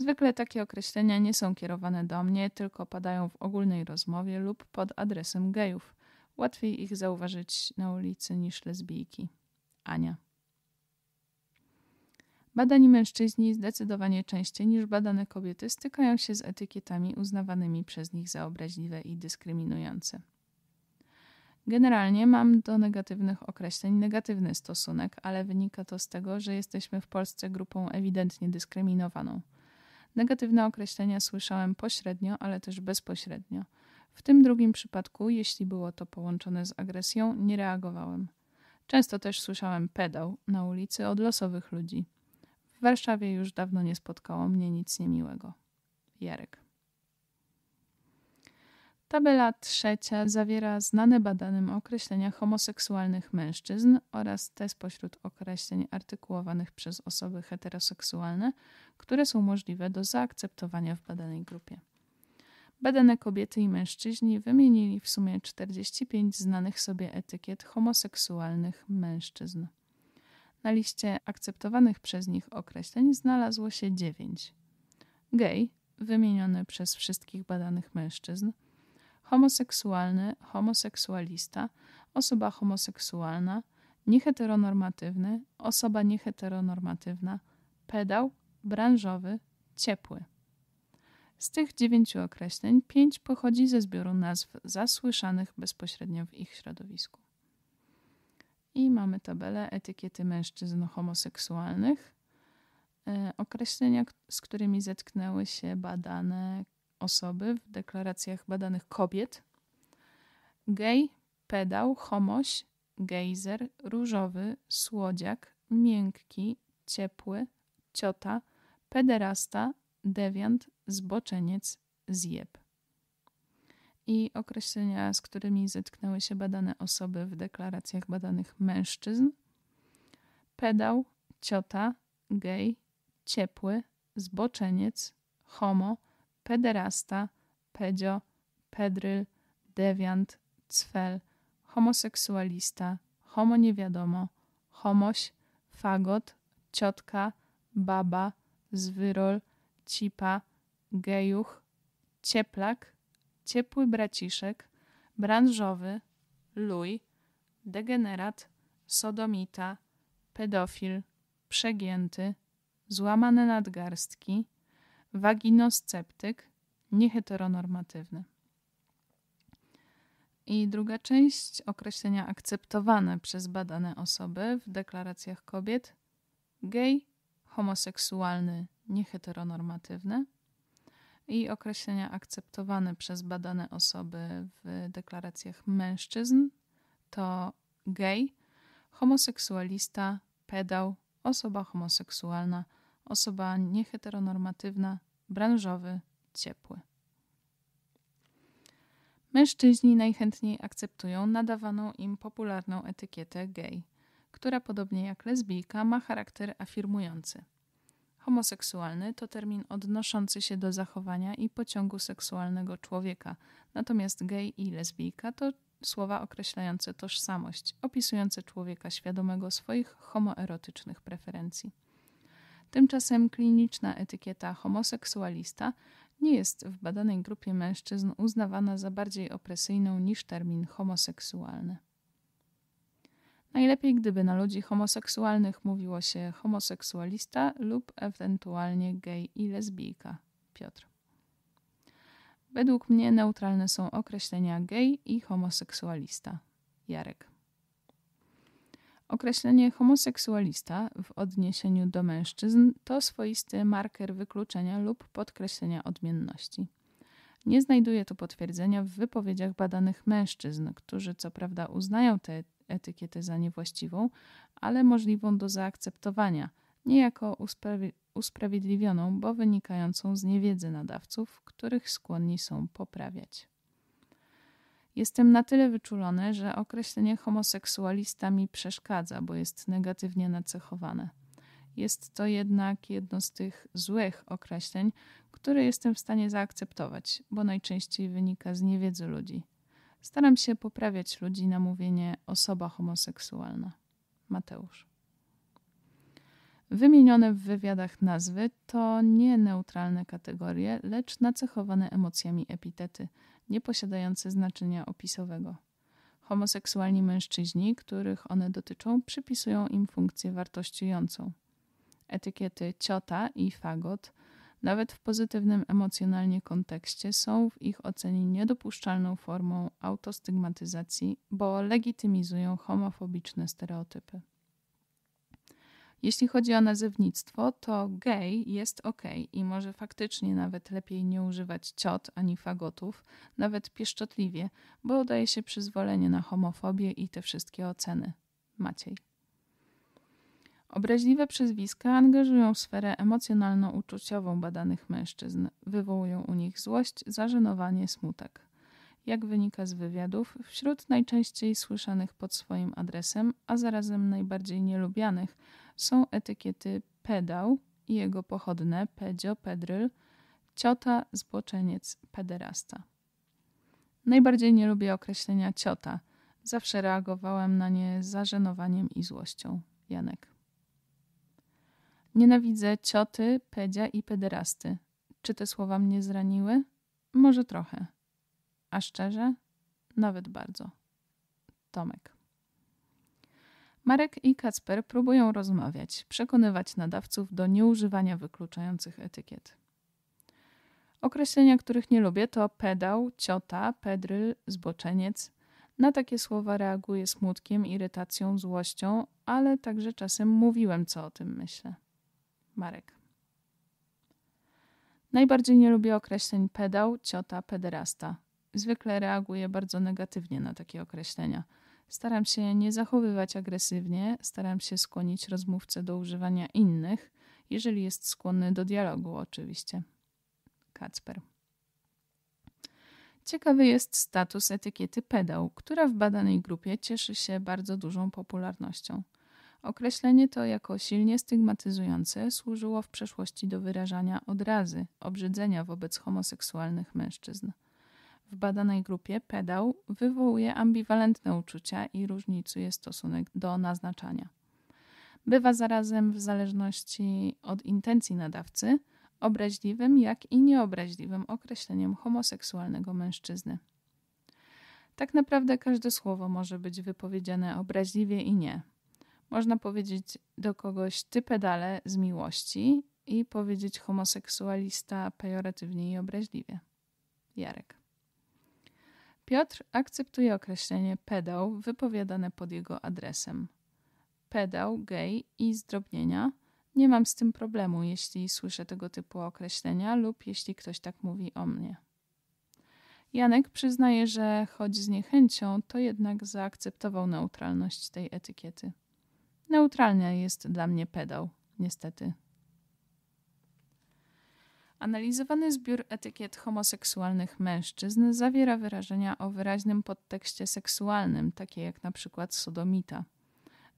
Zwykle takie określenia nie są kierowane do mnie, tylko padają w ogólnej rozmowie lub pod adresem gejów. Łatwiej ich zauważyć na ulicy niż lesbijki. Ania. Badani mężczyźni zdecydowanie częściej niż badane kobiety stykają się z etykietami uznawanymi przez nich za obraźliwe i dyskryminujące. Generalnie mam do negatywnych określeń negatywny stosunek, ale wynika to z tego, że jesteśmy w Polsce grupą ewidentnie dyskryminowaną – Negatywne określenia słyszałem pośrednio, ale też bezpośrednio. W tym drugim przypadku, jeśli było to połączone z agresją, nie reagowałem. Często też słyszałem pedał na ulicy od losowych ludzi. W Warszawie już dawno nie spotkało mnie nic niemiłego. Jarek. Tabela trzecia zawiera znane badanym określenia homoseksualnych mężczyzn oraz te spośród określeń artykułowanych przez osoby heteroseksualne, które są możliwe do zaakceptowania w badanej grupie. Badane kobiety i mężczyźni wymienili w sumie 45 znanych sobie etykiet homoseksualnych mężczyzn. Na liście akceptowanych przez nich określeń znalazło się 9. Gej, wymieniony przez wszystkich badanych mężczyzn, homoseksualny, homoseksualista, osoba homoseksualna, nieheteronormatywny, osoba nieheteronormatywna, pedał, branżowy, ciepły. Z tych dziewięciu określeń pięć pochodzi ze zbioru nazw zasłyszanych bezpośrednio w ich środowisku. I mamy tabelę etykiety mężczyzn homoseksualnych, e, określenia, z którymi zetknęły się badane osoby w deklaracjach badanych kobiet. Gej, pedał, homoś, gejzer, różowy, słodziak, miękki, ciepły, ciota, pederasta, dewiant, zboczeniec, zjeb. I określenia, z którymi zetknęły się badane osoby w deklaracjach badanych mężczyzn. Pedał, ciota, gej, ciepły, zboczeniec, homo, pederasta, pedio, pedryl, dewiant, cfel, homoseksualista, homo niewiadomo, homoś, fagot, ciotka, baba, zwyrol, cipa, gejuch, cieplak, ciepły braciszek, branżowy, luj, degenerat, sodomita, pedofil, przegięty, złamane nadgarstki, waginosceptyk nieheteronormatywny. I druga część określenia akceptowane przez badane osoby w deklaracjach kobiet: gej, homoseksualny, nieheteronormatywny. I określenia akceptowane przez badane osoby w deklaracjach mężczyzn to gej, homoseksualista, pedał, osoba homoseksualna, osoba nieheteronormatywna, branżowy, ciepły. Mężczyźni najchętniej akceptują nadawaną im popularną etykietę gej, która podobnie jak lesbijka ma charakter afirmujący. Homoseksualny to termin odnoszący się do zachowania i pociągu seksualnego człowieka, natomiast gej i lesbijka to słowa określające tożsamość, opisujące człowieka świadomego swoich homoerotycznych preferencji. Tymczasem kliniczna etykieta homoseksualista nie jest w badanej grupie mężczyzn uznawana za bardziej opresyjną niż termin homoseksualny. Najlepiej, gdyby na ludzi homoseksualnych mówiło się homoseksualista lub ewentualnie gej i lesbijka. Piotr. Według mnie neutralne są określenia gej i homoseksualista. Jarek. Określenie homoseksualista w odniesieniu do mężczyzn to swoisty marker wykluczenia lub podkreślenia odmienności. Nie znajduje to potwierdzenia w wypowiedziach badanych mężczyzn, którzy co prawda uznają tę etykietę za niewłaściwą, ale możliwą do zaakceptowania, niejako usprawi- usprawiedliwioną, bo wynikającą z niewiedzy nadawców, których skłonni są poprawiać. Jestem na tyle wyczulony, że określenie homoseksualista mi przeszkadza, bo jest negatywnie nacechowane. Jest to jednak jedno z tych złych określeń, które jestem w stanie zaakceptować, bo najczęściej wynika z niewiedzy ludzi. Staram się poprawiać ludzi na mówienie osoba homoseksualna. Mateusz. Wymienione w wywiadach nazwy to nie neutralne kategorie, lecz nacechowane emocjami epitety – nieposiadające znaczenia opisowego. Homoseksualni mężczyźni, których one dotyczą, przypisują im funkcję wartościującą. Etykiety ciota i fagot, nawet w pozytywnym emocjonalnie kontekście, są w ich ocenie niedopuszczalną formą autostygmatyzacji, bo legitymizują homofobiczne stereotypy. Jeśli chodzi o nazewnictwo, to gej jest ok i może faktycznie nawet lepiej nie używać ciot ani fagotów, nawet pieszczotliwie, bo daje się przyzwolenie na homofobię i te wszystkie oceny. Maciej. Obraźliwe przezwiska angażują sferę emocjonalno-uczuciową badanych mężczyzn, wywołują u nich złość, zażenowanie, smutek jak wynika z wywiadów, wśród najczęściej słyszanych pod swoim adresem, a zarazem najbardziej nielubianych są etykiety pedał i jego pochodne pedzio, pedryl, ciota, zboczeniec, pederasta. Najbardziej nie lubię określenia ciota. Zawsze reagowałem na nie zażenowaniem i złością. Janek. Nienawidzę cioty, pedzia i pederasty. Czy te słowa mnie zraniły? Może trochę. A szczerze, nawet bardzo. Tomek. Marek i Kacper próbują rozmawiać, przekonywać nadawców do nieużywania wykluczających etykiet. Określenia, których nie lubię, to pedał, ciota, pedryl, zboczeniec. Na takie słowa reaguję smutkiem, irytacją, złością, ale także czasem mówiłem, co o tym myślę. Marek. Najbardziej nie lubię określeń pedał, ciota, pederasta zwykle reaguję bardzo negatywnie na takie określenia. Staram się nie zachowywać agresywnie, staram się skłonić rozmówcę do używania innych, jeżeli jest skłonny do dialogu, oczywiście. Kacper. Ciekawy jest status etykiety pedał, która w badanej grupie cieszy się bardzo dużą popularnością. Określenie to jako silnie stygmatyzujące służyło w przeszłości do wyrażania odrazy, obrzydzenia wobec homoseksualnych mężczyzn. W badanej grupie pedał wywołuje ambiwalentne uczucia i różnicuje stosunek do naznaczania. Bywa zarazem, w zależności od intencji nadawcy, obraźliwym, jak i nieobraźliwym określeniem homoseksualnego mężczyzny. Tak naprawdę każde słowo może być wypowiedziane obraźliwie i nie. Można powiedzieć do kogoś ty pedale z miłości i powiedzieć homoseksualista pejoratywnie i obraźliwie. Jarek. Piotr akceptuje określenie pedał wypowiadane pod jego adresem. Pedał, gej i zdrobnienia. Nie mam z tym problemu, jeśli słyszę tego typu określenia lub jeśli ktoś tak mówi o mnie. Janek przyznaje, że choć z niechęcią, to jednak zaakceptował neutralność tej etykiety. Neutralnia jest dla mnie pedał, niestety, Analizowany zbiór etykiet homoseksualnych mężczyzn zawiera wyrażenia o wyraźnym podtekście seksualnym, takie jak na przykład sodomita.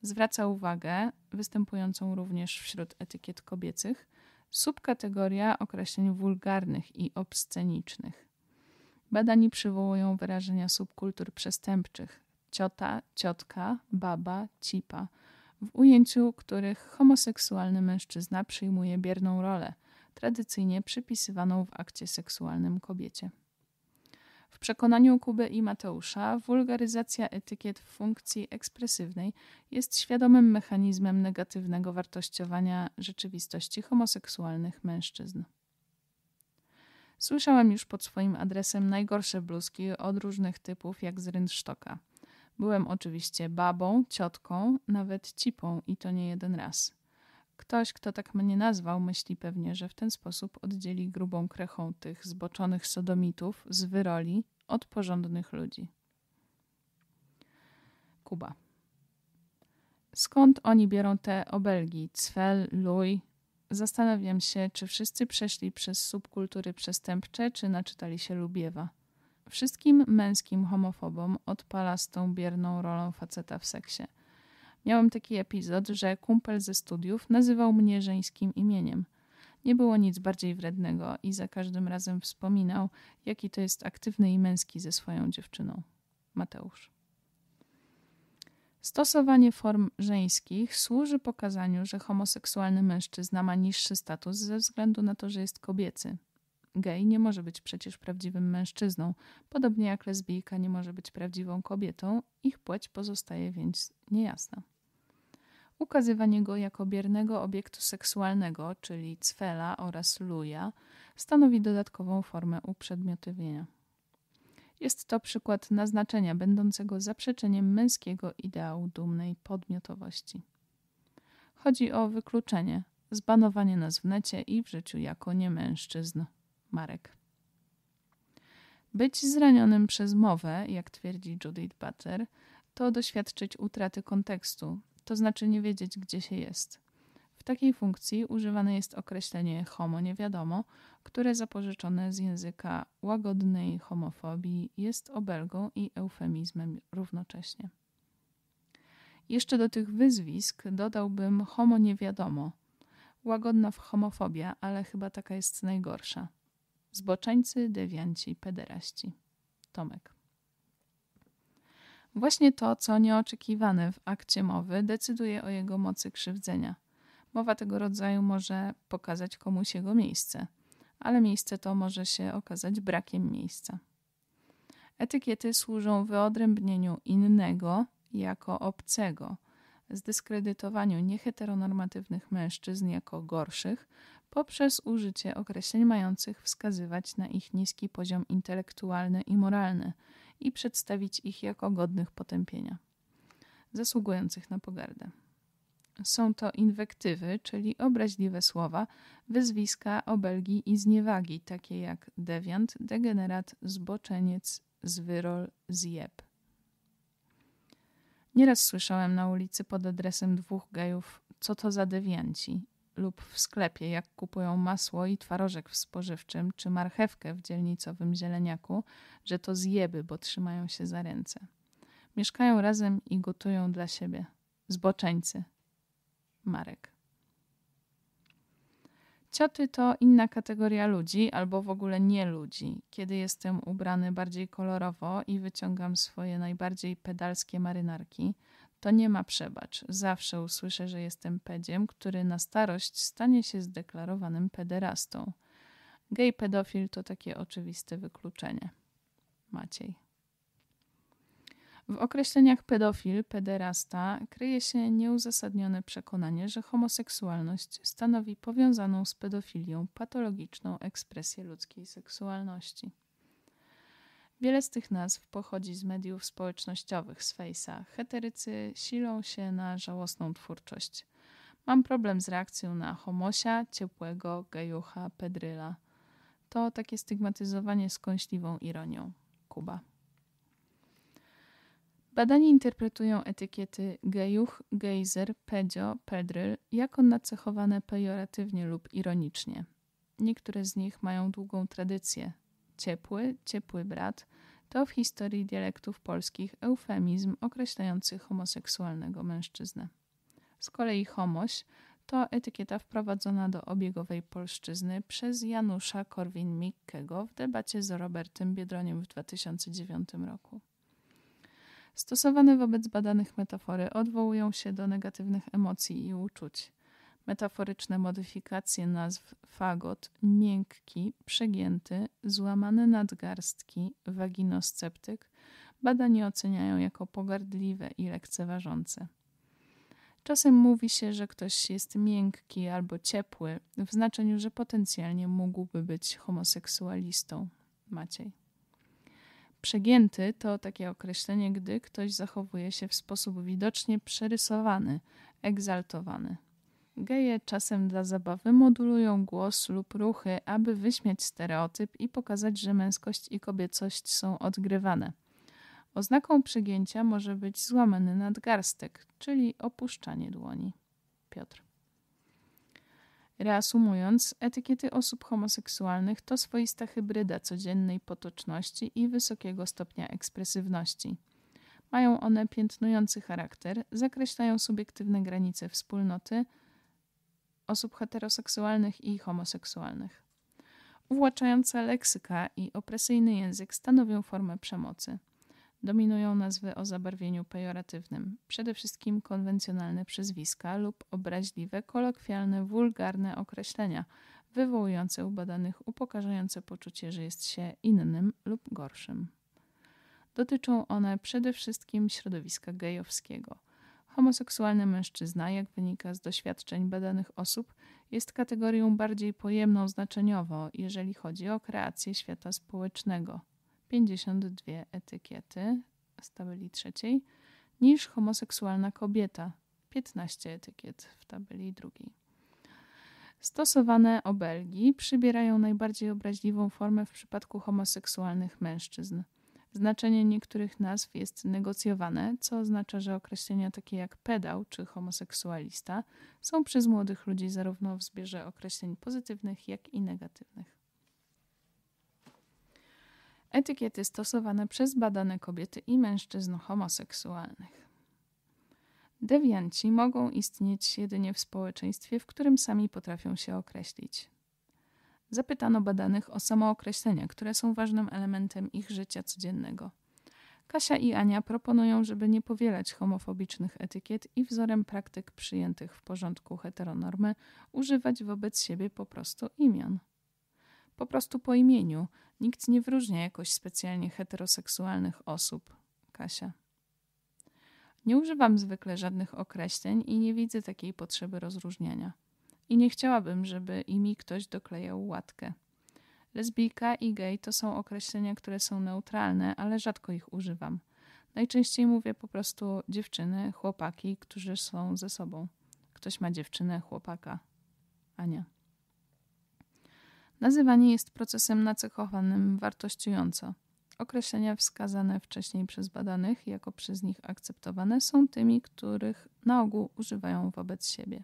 Zwraca uwagę, występującą również wśród etykiet kobiecych, subkategoria określeń wulgarnych i obscenicznych. Badani przywołują wyrażenia subkultur przestępczych ciota, ciotka, baba, cipa, w ujęciu których homoseksualny mężczyzna przyjmuje bierną rolę – tradycyjnie przypisywaną w akcie seksualnym kobiecie. W przekonaniu Kuby i Mateusza wulgaryzacja etykiet w funkcji ekspresywnej jest świadomym mechanizmem negatywnego wartościowania rzeczywistości homoseksualnych mężczyzn. Słyszałem już pod swoim adresem najgorsze bluzki od różnych typów, jak z rynsztoka. Byłem oczywiście babą, ciotką, nawet cipą i to nie jeden raz. Ktoś, kto tak mnie nazwał, myśli pewnie, że w ten sposób oddzieli grubą krechą tych zboczonych sodomitów z wyroli od porządnych ludzi. Kuba. Skąd oni biorą te obelgi? Cwel, luj? Zastanawiam się, czy wszyscy przeszli przez subkultury przestępcze, czy naczytali się Lubiewa. Wszystkim męskim homofobom odpala z tą bierną rolą faceta w seksie – Miałem taki epizod, że kumpel ze studiów nazywał mnie żeńskim imieniem. Nie było nic bardziej wrednego i za każdym razem wspominał, jaki to jest aktywny i męski ze swoją dziewczyną. Mateusz. Stosowanie form żeńskich służy pokazaniu, że homoseksualny mężczyzna ma niższy status ze względu na to, że jest kobiecy. Gej nie może być przecież prawdziwym mężczyzną, podobnie jak lesbijka nie może być prawdziwą kobietą, ich płeć pozostaje więc niejasna. Ukazywanie go jako biernego obiektu seksualnego, czyli cwela oraz luja, stanowi dodatkową formę uprzedmiotywienia. Jest to przykład naznaczenia będącego zaprzeczeniem męskiego ideału dumnej podmiotowości. Chodzi o wykluczenie, zbanowanie nas w necie i w życiu jako niemężczyzn. Marek. Być zranionym przez mowę, jak twierdzi Judith Butler, to doświadczyć utraty kontekstu, to znaczy nie wiedzieć, gdzie się jest. W takiej funkcji używane jest określenie homo niewiadomo, które zapożyczone z języka łagodnej homofobii jest obelgą i eufemizmem równocześnie. Jeszcze do tych wyzwisk dodałbym homo niewiadomo. Łagodna w homofobia, ale chyba taka jest najgorsza. Zboczeńcy, dewianci, pederaści. Tomek. Właśnie to, co nieoczekiwane w akcie mowy, decyduje o jego mocy krzywdzenia. Mowa tego rodzaju może pokazać komuś jego miejsce, ale miejsce to może się okazać brakiem miejsca. Etykiety służą wyodrębnieniu innego jako obcego, zdyskredytowaniu nieheteronormatywnych mężczyzn jako gorszych poprzez użycie określeń mających wskazywać na ich niski poziom intelektualny i moralny – i przedstawić ich jako godnych potępienia, zasługujących na pogardę. Są to inwektywy, czyli obraźliwe słowa, wyzwiska, obelgi i zniewagi, takie jak dewiant, degenerat, zboczeniec, zwyrol, zjeb. Nieraz słyszałem na ulicy pod adresem dwóch gejów, co to za dewianci lub w sklepie, jak kupują masło i twarożek w spożywczym, czy marchewkę w dzielnicowym zieleniaku, że to zjeby, bo trzymają się za ręce. Mieszkają razem i gotują dla siebie. Zboczeńcy. Marek. Cioty to inna kategoria ludzi, albo w ogóle nie ludzi. Kiedy jestem ubrany bardziej kolorowo i wyciągam swoje najbardziej pedalskie marynarki – to nie ma przebacz. Zawsze usłyszę, że jestem pedziem, który na starość stanie się zdeklarowanym pederastą. Gej pedofil to takie oczywiste wykluczenie. Maciej. W określeniach pedofil, pederasta kryje się nieuzasadnione przekonanie, że homoseksualność stanowi powiązaną z pedofilią patologiczną ekspresję ludzkiej seksualności. Wiele z tych nazw pochodzi z mediów społecznościowych, z Face'a. Heterycy silą się na żałosną twórczość. Mam problem z reakcją na homosia, ciepłego, gejucha, pedryla. To takie stygmatyzowanie z kąśliwą ironią. Kuba. Badania interpretują etykiety gejuch, gejzer, pedzio, pedryl jako nacechowane pejoratywnie lub ironicznie. Niektóre z nich mają długą tradycję. Ciepły, ciepły brat, to w historii dialektów polskich eufemizm określający homoseksualnego mężczyznę. Z kolei homoś to etykieta wprowadzona do obiegowej polszczyzny przez Janusza Korwin-Mikkego w debacie z Robertem Biedroniem w 2009 roku. Stosowane wobec badanych metafory odwołują się do negatywnych emocji i uczuć metaforyczne modyfikacje nazw fagot, miękki, przegięty, złamane nadgarstki, waginosceptyk, badani oceniają jako pogardliwe i lekceważące. Czasem mówi się, że ktoś jest miękki albo ciepły, w znaczeniu, że potencjalnie mógłby być homoseksualistą. Maciej. Przegięty to takie określenie, gdy ktoś zachowuje się w sposób widocznie przerysowany, egzaltowany. Geje czasem dla zabawy modulują głos lub ruchy, aby wyśmiać stereotyp i pokazać, że męskość i kobiecość są odgrywane. Oznaką przygięcia może być złamany nadgarstek, czyli opuszczanie dłoni. Piotr. Reasumując, etykiety osób homoseksualnych to swoista hybryda codziennej potoczności i wysokiego stopnia ekspresywności. Mają one piętnujący charakter, zakreślają subiektywne granice wspólnoty, osób heteroseksualnych i homoseksualnych. Uwłaczająca leksyka i opresyjny język stanowią formę przemocy. Dominują nazwy o zabarwieniu pejoratywnym, przede wszystkim konwencjonalne przyzwiska lub obraźliwe, kolokwialne, wulgarne określenia, wywołujące u badanych upokarzające poczucie, że jest się innym lub gorszym. Dotyczą one przede wszystkim środowiska gejowskiego – Homoseksualny mężczyzna, jak wynika z doświadczeń badanych osób, jest kategorią bardziej pojemną znaczeniowo, jeżeli chodzi o kreację świata społecznego 52 etykiety z tabeli trzeciej niż homoseksualna kobieta 15 etykiet w tabeli drugiej. Stosowane obelgi przybierają najbardziej obraźliwą formę w przypadku homoseksualnych mężczyzn. Znaczenie niektórych nazw jest negocjowane, co oznacza, że określenia takie jak pedał czy homoseksualista są przez młodych ludzi zarówno w zbierze określeń pozytywnych, jak i negatywnych. Etykiety stosowane przez badane kobiety i mężczyzn homoseksualnych. Dewianci mogą istnieć jedynie w społeczeństwie, w którym sami potrafią się określić. Zapytano badanych o samookreślenia, które są ważnym elementem ich życia codziennego. Kasia i Ania proponują, żeby nie powielać homofobicznych etykiet i wzorem praktyk przyjętych w porządku heteronormy używać wobec siebie po prostu imion. Po prostu po imieniu. Nikt nie wyróżnia jakoś specjalnie heteroseksualnych osób. Kasia. Nie używam zwykle żadnych określeń i nie widzę takiej potrzeby rozróżniania i nie chciałabym, żeby imi ktoś doklejał łatkę. Lesbijka i gej to są określenia, które są neutralne, ale rzadko ich używam. Najczęściej mówię po prostu dziewczyny, chłopaki, którzy są ze sobą. Ktoś ma dziewczynę, chłopaka. Ania. Nazywanie jest procesem nacechowanym wartościująco. Określenia wskazane wcześniej przez badanych jako przez nich akceptowane są tymi, których na ogół używają wobec siebie.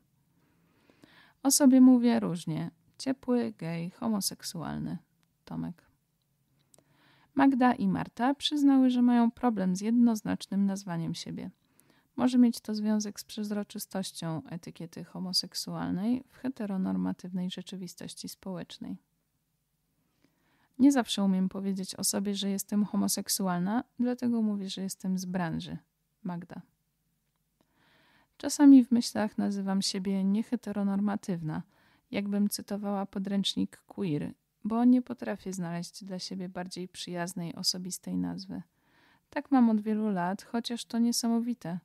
O sobie mówię różnie. Ciepły, gej, homoseksualny. Tomek. Magda i Marta przyznały, że mają problem z jednoznacznym nazwaniem siebie. Może mieć to związek z przezroczystością etykiety homoseksualnej w heteronormatywnej rzeczywistości społecznej. Nie zawsze umiem powiedzieć o sobie, że jestem homoseksualna, dlatego mówię, że jestem z branży. Magda. Czasami w myślach nazywam siebie nieheteronormatywna, jakbym cytowała podręcznik queer, bo nie potrafię znaleźć dla siebie bardziej przyjaznej osobistej nazwy. Tak mam od wielu lat, chociaż to niesamowite.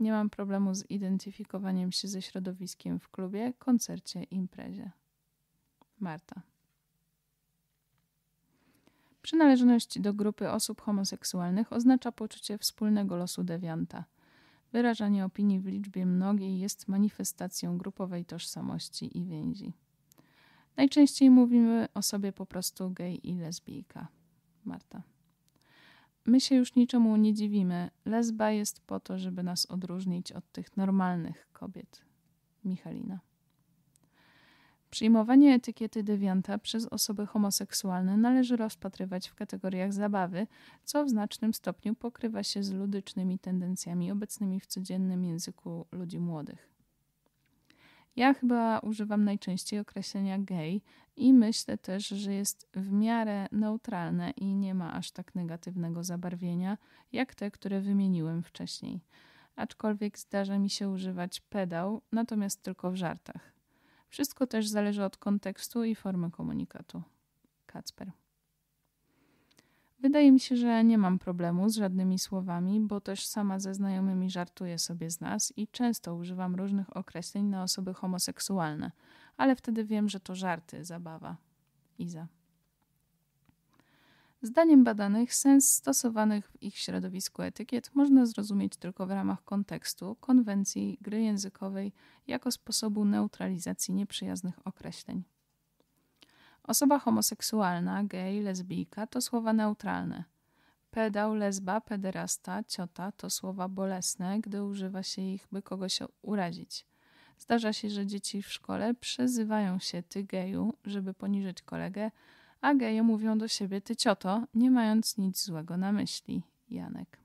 Nie mam problemu z identyfikowaniem się ze środowiskiem w klubie, koncercie, imprezie. Marta. Przynależność do grupy osób homoseksualnych oznacza poczucie wspólnego losu dewianta – Wyrażanie opinii w liczbie mnogiej jest manifestacją grupowej tożsamości i więzi. Najczęściej mówimy o sobie po prostu gej i lesbijka. Marta. My się już niczemu nie dziwimy. Lesba jest po to, żeby nas odróżnić od tych normalnych kobiet. Michalina. Przyjmowanie etykiety dewianta przez osoby homoseksualne należy rozpatrywać w kategoriach zabawy, co w znacznym stopniu pokrywa się z ludycznymi tendencjami obecnymi w codziennym języku ludzi młodych. Ja chyba używam najczęściej określenia gej i myślę też, że jest w miarę neutralne i nie ma aż tak negatywnego zabarwienia jak te, które wymieniłem wcześniej. Aczkolwiek zdarza mi się używać pedał, natomiast tylko w żartach. Wszystko też zależy od kontekstu i formy komunikatu. Kacper. Wydaje mi się, że nie mam problemu z żadnymi słowami, bo też sama ze znajomymi żartuję sobie z nas i często używam różnych określeń na osoby homoseksualne, ale wtedy wiem, że to żarty, zabawa. Iza. Zdaniem badanych sens stosowanych w ich środowisku etykiet można zrozumieć tylko w ramach kontekstu, konwencji, gry językowej jako sposobu neutralizacji nieprzyjaznych określeń. Osoba homoseksualna, gej, lesbijka to słowa neutralne. Pedał, lesba, pederasta, ciota to słowa bolesne, gdy używa się ich, by kogoś urazić. Zdarza się, że dzieci w szkole przezywają się ty geju, żeby poniżyć kolegę, a geje mówią do siebie ty cioto, nie mając nic złego na myśli. Janek.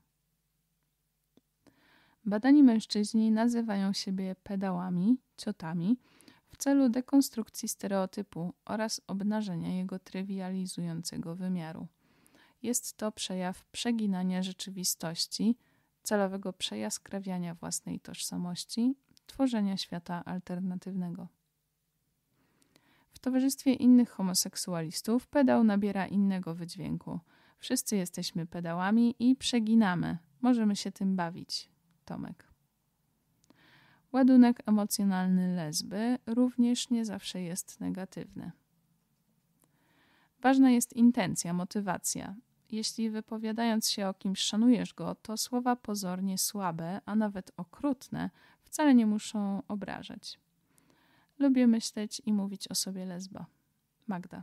Badani mężczyźni nazywają siebie pedałami, ciotami, w celu dekonstrukcji stereotypu oraz obnażenia jego trywializującego wymiaru. Jest to przejaw przeginania rzeczywistości, celowego przejaskrawiania własnej tożsamości, tworzenia świata alternatywnego. W towarzystwie innych homoseksualistów pedał nabiera innego wydźwięku. Wszyscy jesteśmy pedałami i przeginamy. Możemy się tym bawić. Tomek. Ładunek emocjonalny lesby również nie zawsze jest negatywny. Ważna jest intencja, motywacja. Jeśli wypowiadając się o kimś szanujesz go, to słowa pozornie słabe, a nawet okrutne, wcale nie muszą obrażać. Lubię myśleć i mówić o sobie lesba. Magda.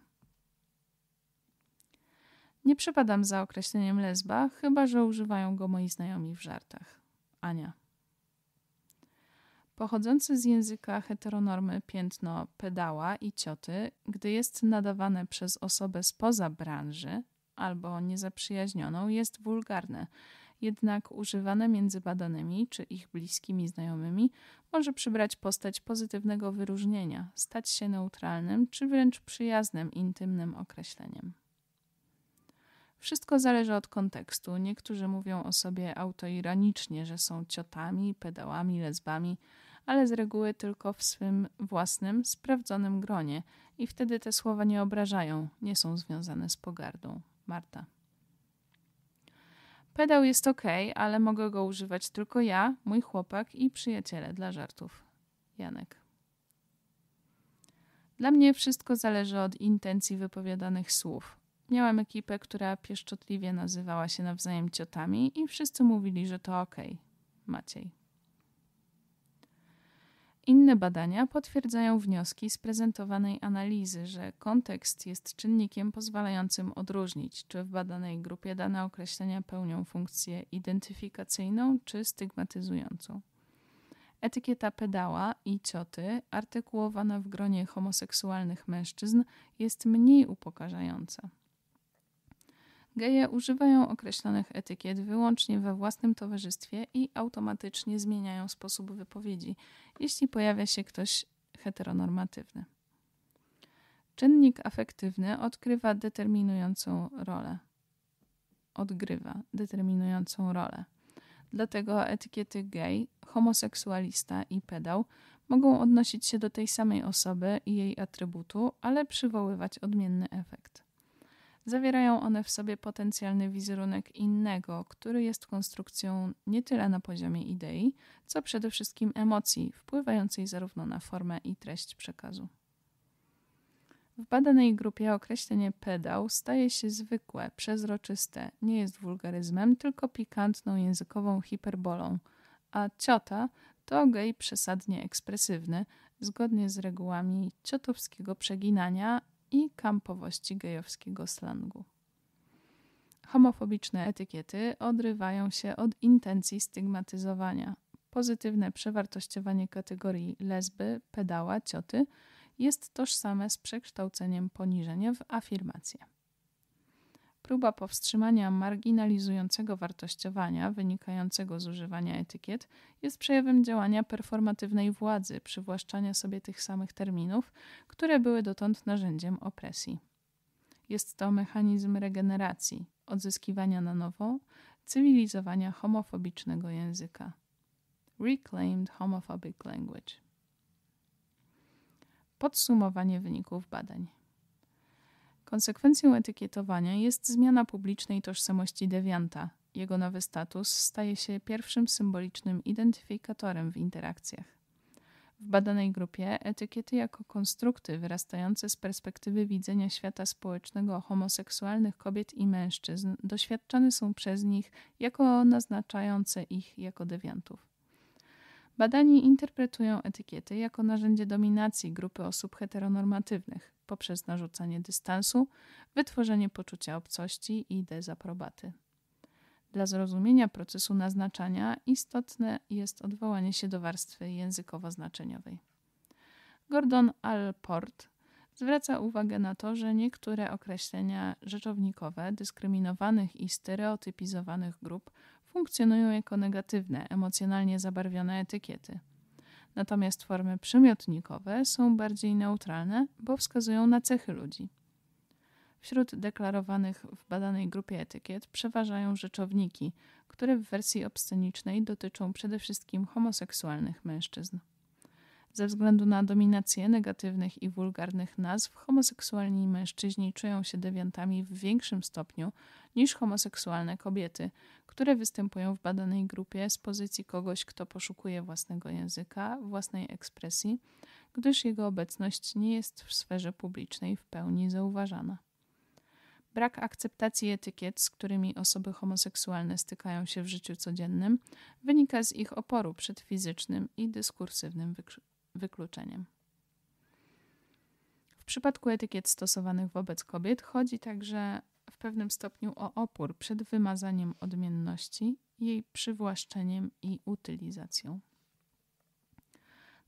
Nie przepadam za określeniem lesba, chyba że używają go moi znajomi w żartach. Ania. Pochodzące z języka heteronormy piętno pedała i cioty, gdy jest nadawane przez osobę spoza branży albo niezaprzyjaźnioną, jest wulgarne, jednak używane między badanymi czy ich bliskimi znajomymi może przybrać postać pozytywnego wyróżnienia, stać się neutralnym czy wręcz przyjaznym, intymnym określeniem. Wszystko zależy od kontekstu. Niektórzy mówią o sobie autoironicznie, że są ciotami, pedałami, lesbami, ale z reguły tylko w swym własnym, sprawdzonym gronie i wtedy te słowa nie obrażają, nie są związane z pogardą. Marta. Pedał jest ok, ale mogę go używać tylko ja, mój chłopak i przyjaciele dla żartów. Janek. Dla mnie wszystko zależy od intencji wypowiadanych słów. Miałam ekipę, która pieszczotliwie nazywała się nawzajem ciotami i wszyscy mówili, że to ok. Maciej. Inne badania potwierdzają wnioski z prezentowanej analizy, że kontekst jest czynnikiem pozwalającym odróżnić, czy w badanej grupie dane określenia pełnią funkcję identyfikacyjną czy stygmatyzującą. Etykieta pedała i cioty, artykułowana w gronie homoseksualnych mężczyzn, jest mniej upokarzająca. Geje używają określonych etykiet wyłącznie we własnym towarzystwie i automatycznie zmieniają sposób wypowiedzi, jeśli pojawia się ktoś heteronormatywny. Czynnik afektywny odkrywa determinującą rolę. Odgrywa determinującą rolę. Dlatego etykiety gej, homoseksualista i pedał mogą odnosić się do tej samej osoby i jej atrybutu, ale przywoływać odmienny efekt. Zawierają one w sobie potencjalny wizerunek innego, który jest konstrukcją nie tyle na poziomie idei, co przede wszystkim emocji, wpływającej zarówno na formę i treść przekazu. W badanej grupie określenie pedał staje się zwykłe, przezroczyste, nie jest wulgaryzmem, tylko pikantną językową hiperbolą, a ciota to gej przesadnie ekspresywny, zgodnie z regułami ciotowskiego przeginania i kampowości gejowskiego slangu. Homofobiczne etykiety odrywają się od intencji stygmatyzowania. Pozytywne przewartościowanie kategorii lesby, pedała, cioty jest tożsame z przekształceniem poniżenia w afirmację. Próba powstrzymania marginalizującego wartościowania wynikającego z używania etykiet jest przejawem działania performatywnej władzy, przywłaszczania sobie tych samych terminów, które były dotąd narzędziem opresji. Jest to mechanizm regeneracji, odzyskiwania na nowo, cywilizowania homofobicznego języka. Reclaimed Homophobic Language. Podsumowanie wyników badań. Konsekwencją etykietowania jest zmiana publicznej tożsamości dewianta. Jego nowy status staje się pierwszym symbolicznym identyfikatorem w interakcjach. W badanej grupie etykiety jako konstrukty wyrastające z perspektywy widzenia świata społecznego homoseksualnych kobiet i mężczyzn doświadczane są przez nich jako naznaczające ich jako dewiantów. Badani interpretują etykiety jako narzędzie dominacji grupy osób heteronormatywnych poprzez narzucanie dystansu, wytworzenie poczucia obcości i dezaprobaty. Dla zrozumienia procesu naznaczania istotne jest odwołanie się do warstwy językowo-znaczeniowej. Gordon Alport zwraca uwagę na to, że niektóre określenia rzeczownikowe dyskryminowanych i stereotypizowanych grup funkcjonują jako negatywne, emocjonalnie zabarwione etykiety – Natomiast formy przymiotnikowe są bardziej neutralne, bo wskazują na cechy ludzi. Wśród deklarowanych w badanej grupie etykiet przeważają rzeczowniki, które w wersji obscenicznej dotyczą przede wszystkim homoseksualnych mężczyzn. Ze względu na dominację negatywnych i wulgarnych nazw, homoseksualni mężczyźni czują się dewiantami w większym stopniu niż homoseksualne kobiety, które występują w badanej grupie z pozycji kogoś, kto poszukuje własnego języka, własnej ekspresji, gdyż jego obecność nie jest w sferze publicznej w pełni zauważana. Brak akceptacji etykiet, z którymi osoby homoseksualne stykają się w życiu codziennym, wynika z ich oporu przed fizycznym i dyskursywnym wykrzykiem wykluczeniem. W przypadku etykiet stosowanych wobec kobiet chodzi także w pewnym stopniu o opór przed wymazaniem odmienności, jej przywłaszczeniem i utylizacją.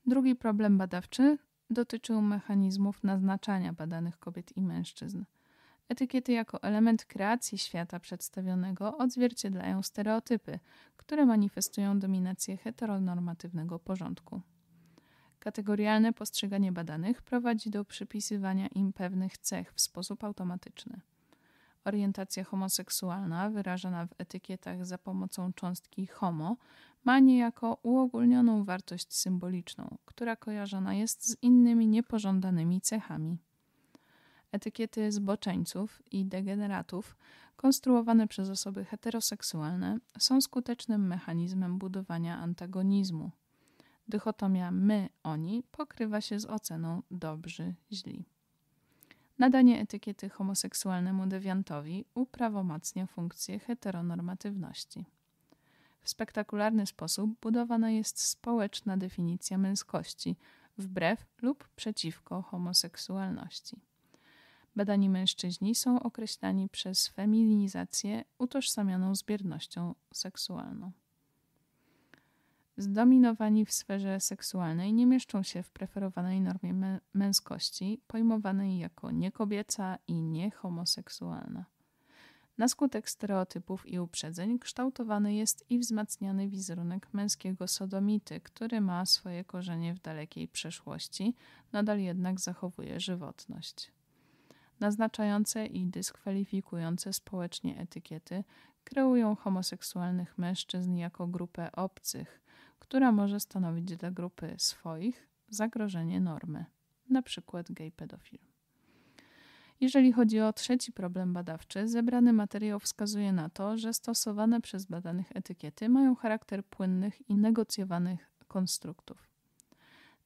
Drugi problem badawczy dotyczył mechanizmów naznaczania badanych kobiet i mężczyzn. Etykiety jako element kreacji świata przedstawionego odzwierciedlają stereotypy, które manifestują dominację heteronormatywnego porządku. Kategorialne postrzeganie badanych prowadzi do przypisywania im pewnych cech w sposób automatyczny. Orientacja homoseksualna, wyrażana w etykietach za pomocą cząstki homo, ma niejako uogólnioną wartość symboliczną, która kojarzona jest z innymi niepożądanymi cechami. Etykiety zboczeńców i degeneratów, konstruowane przez osoby heteroseksualne, są skutecznym mechanizmem budowania antagonizmu dychotomia my-oni pokrywa się z oceną dobrzy-źli. Nadanie etykiety homoseksualnemu dewiantowi uprawomacnia funkcję heteronormatywności. W spektakularny sposób budowana jest społeczna definicja męskości wbrew lub przeciwko homoseksualności. Badani mężczyźni są określani przez feminizację utożsamianą z biernością seksualną zdominowani w sferze seksualnej, nie mieszczą się w preferowanej normie mę męskości, pojmowanej jako niekobieca i niehomoseksualna. Na skutek stereotypów i uprzedzeń kształtowany jest i wzmacniany wizerunek męskiego sodomity, który ma swoje korzenie w dalekiej przeszłości, nadal jednak zachowuje żywotność. Naznaczające i dyskwalifikujące społecznie etykiety kreują homoseksualnych mężczyzn jako grupę obcych, która może stanowić dla grupy swoich zagrożenie normy, np. gej pedofil. Jeżeli chodzi o trzeci problem badawczy, zebrany materiał wskazuje na to, że stosowane przez badanych etykiety mają charakter płynnych i negocjowanych konstruktów.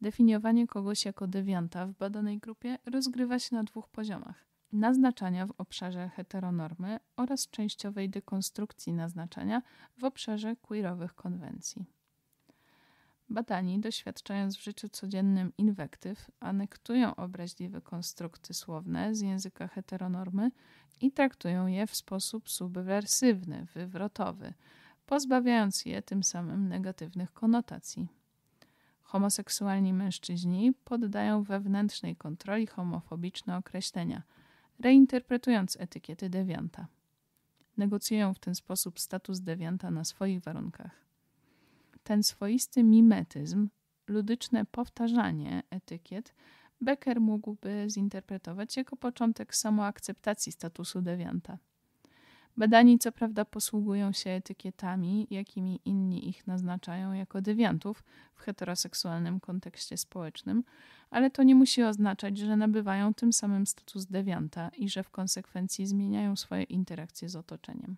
Definiowanie kogoś jako dewianta w badanej grupie rozgrywa się na dwóch poziomach: naznaczania w obszarze heteronormy oraz częściowej dekonstrukcji naznaczania w obszarze queerowych konwencji. Badani, doświadczając w życiu codziennym inwektyw, anektują obraźliwe konstrukty słowne z języka heteronormy i traktują je w sposób subwersywny, wywrotowy, pozbawiając je tym samym negatywnych konotacji. Homoseksualni mężczyźni poddają wewnętrznej kontroli homofobiczne określenia, reinterpretując etykiety dewianta. Negocjują w ten sposób status dewianta na swoich warunkach ten swoisty mimetyzm, ludyczne powtarzanie etykiet, Becker mógłby zinterpretować jako początek samoakceptacji statusu dewianta. Badani co prawda posługują się etykietami, jakimi inni ich naznaczają jako dewiantów w heteroseksualnym kontekście społecznym, ale to nie musi oznaczać, że nabywają tym samym status dewianta i że w konsekwencji zmieniają swoje interakcje z otoczeniem.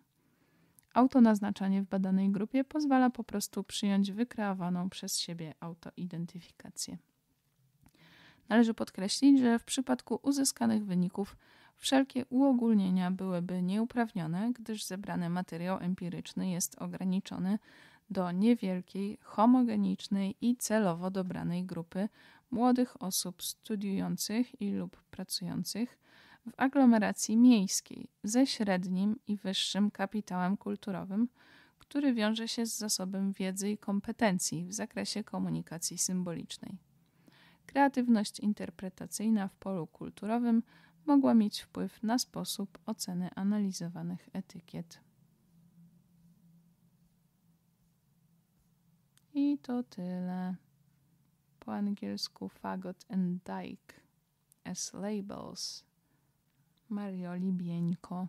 Autonaznaczanie w badanej grupie pozwala po prostu przyjąć wykreowaną przez siebie autoidentyfikację. Należy podkreślić, że w przypadku uzyskanych wyników wszelkie uogólnienia byłyby nieuprawnione, gdyż zebrany materiał empiryczny jest ograniczony do niewielkiej, homogenicznej i celowo dobranej grupy młodych osób studiujących i lub pracujących w aglomeracji miejskiej ze średnim i wyższym kapitałem kulturowym, który wiąże się z zasobem wiedzy i kompetencji w zakresie komunikacji symbolicznej. Kreatywność interpretacyjna w polu kulturowym mogła mieć wpływ na sposób oceny analizowanych etykiet. I to tyle. Po angielsku fagot and dyke as labels. Marioli Bieńko.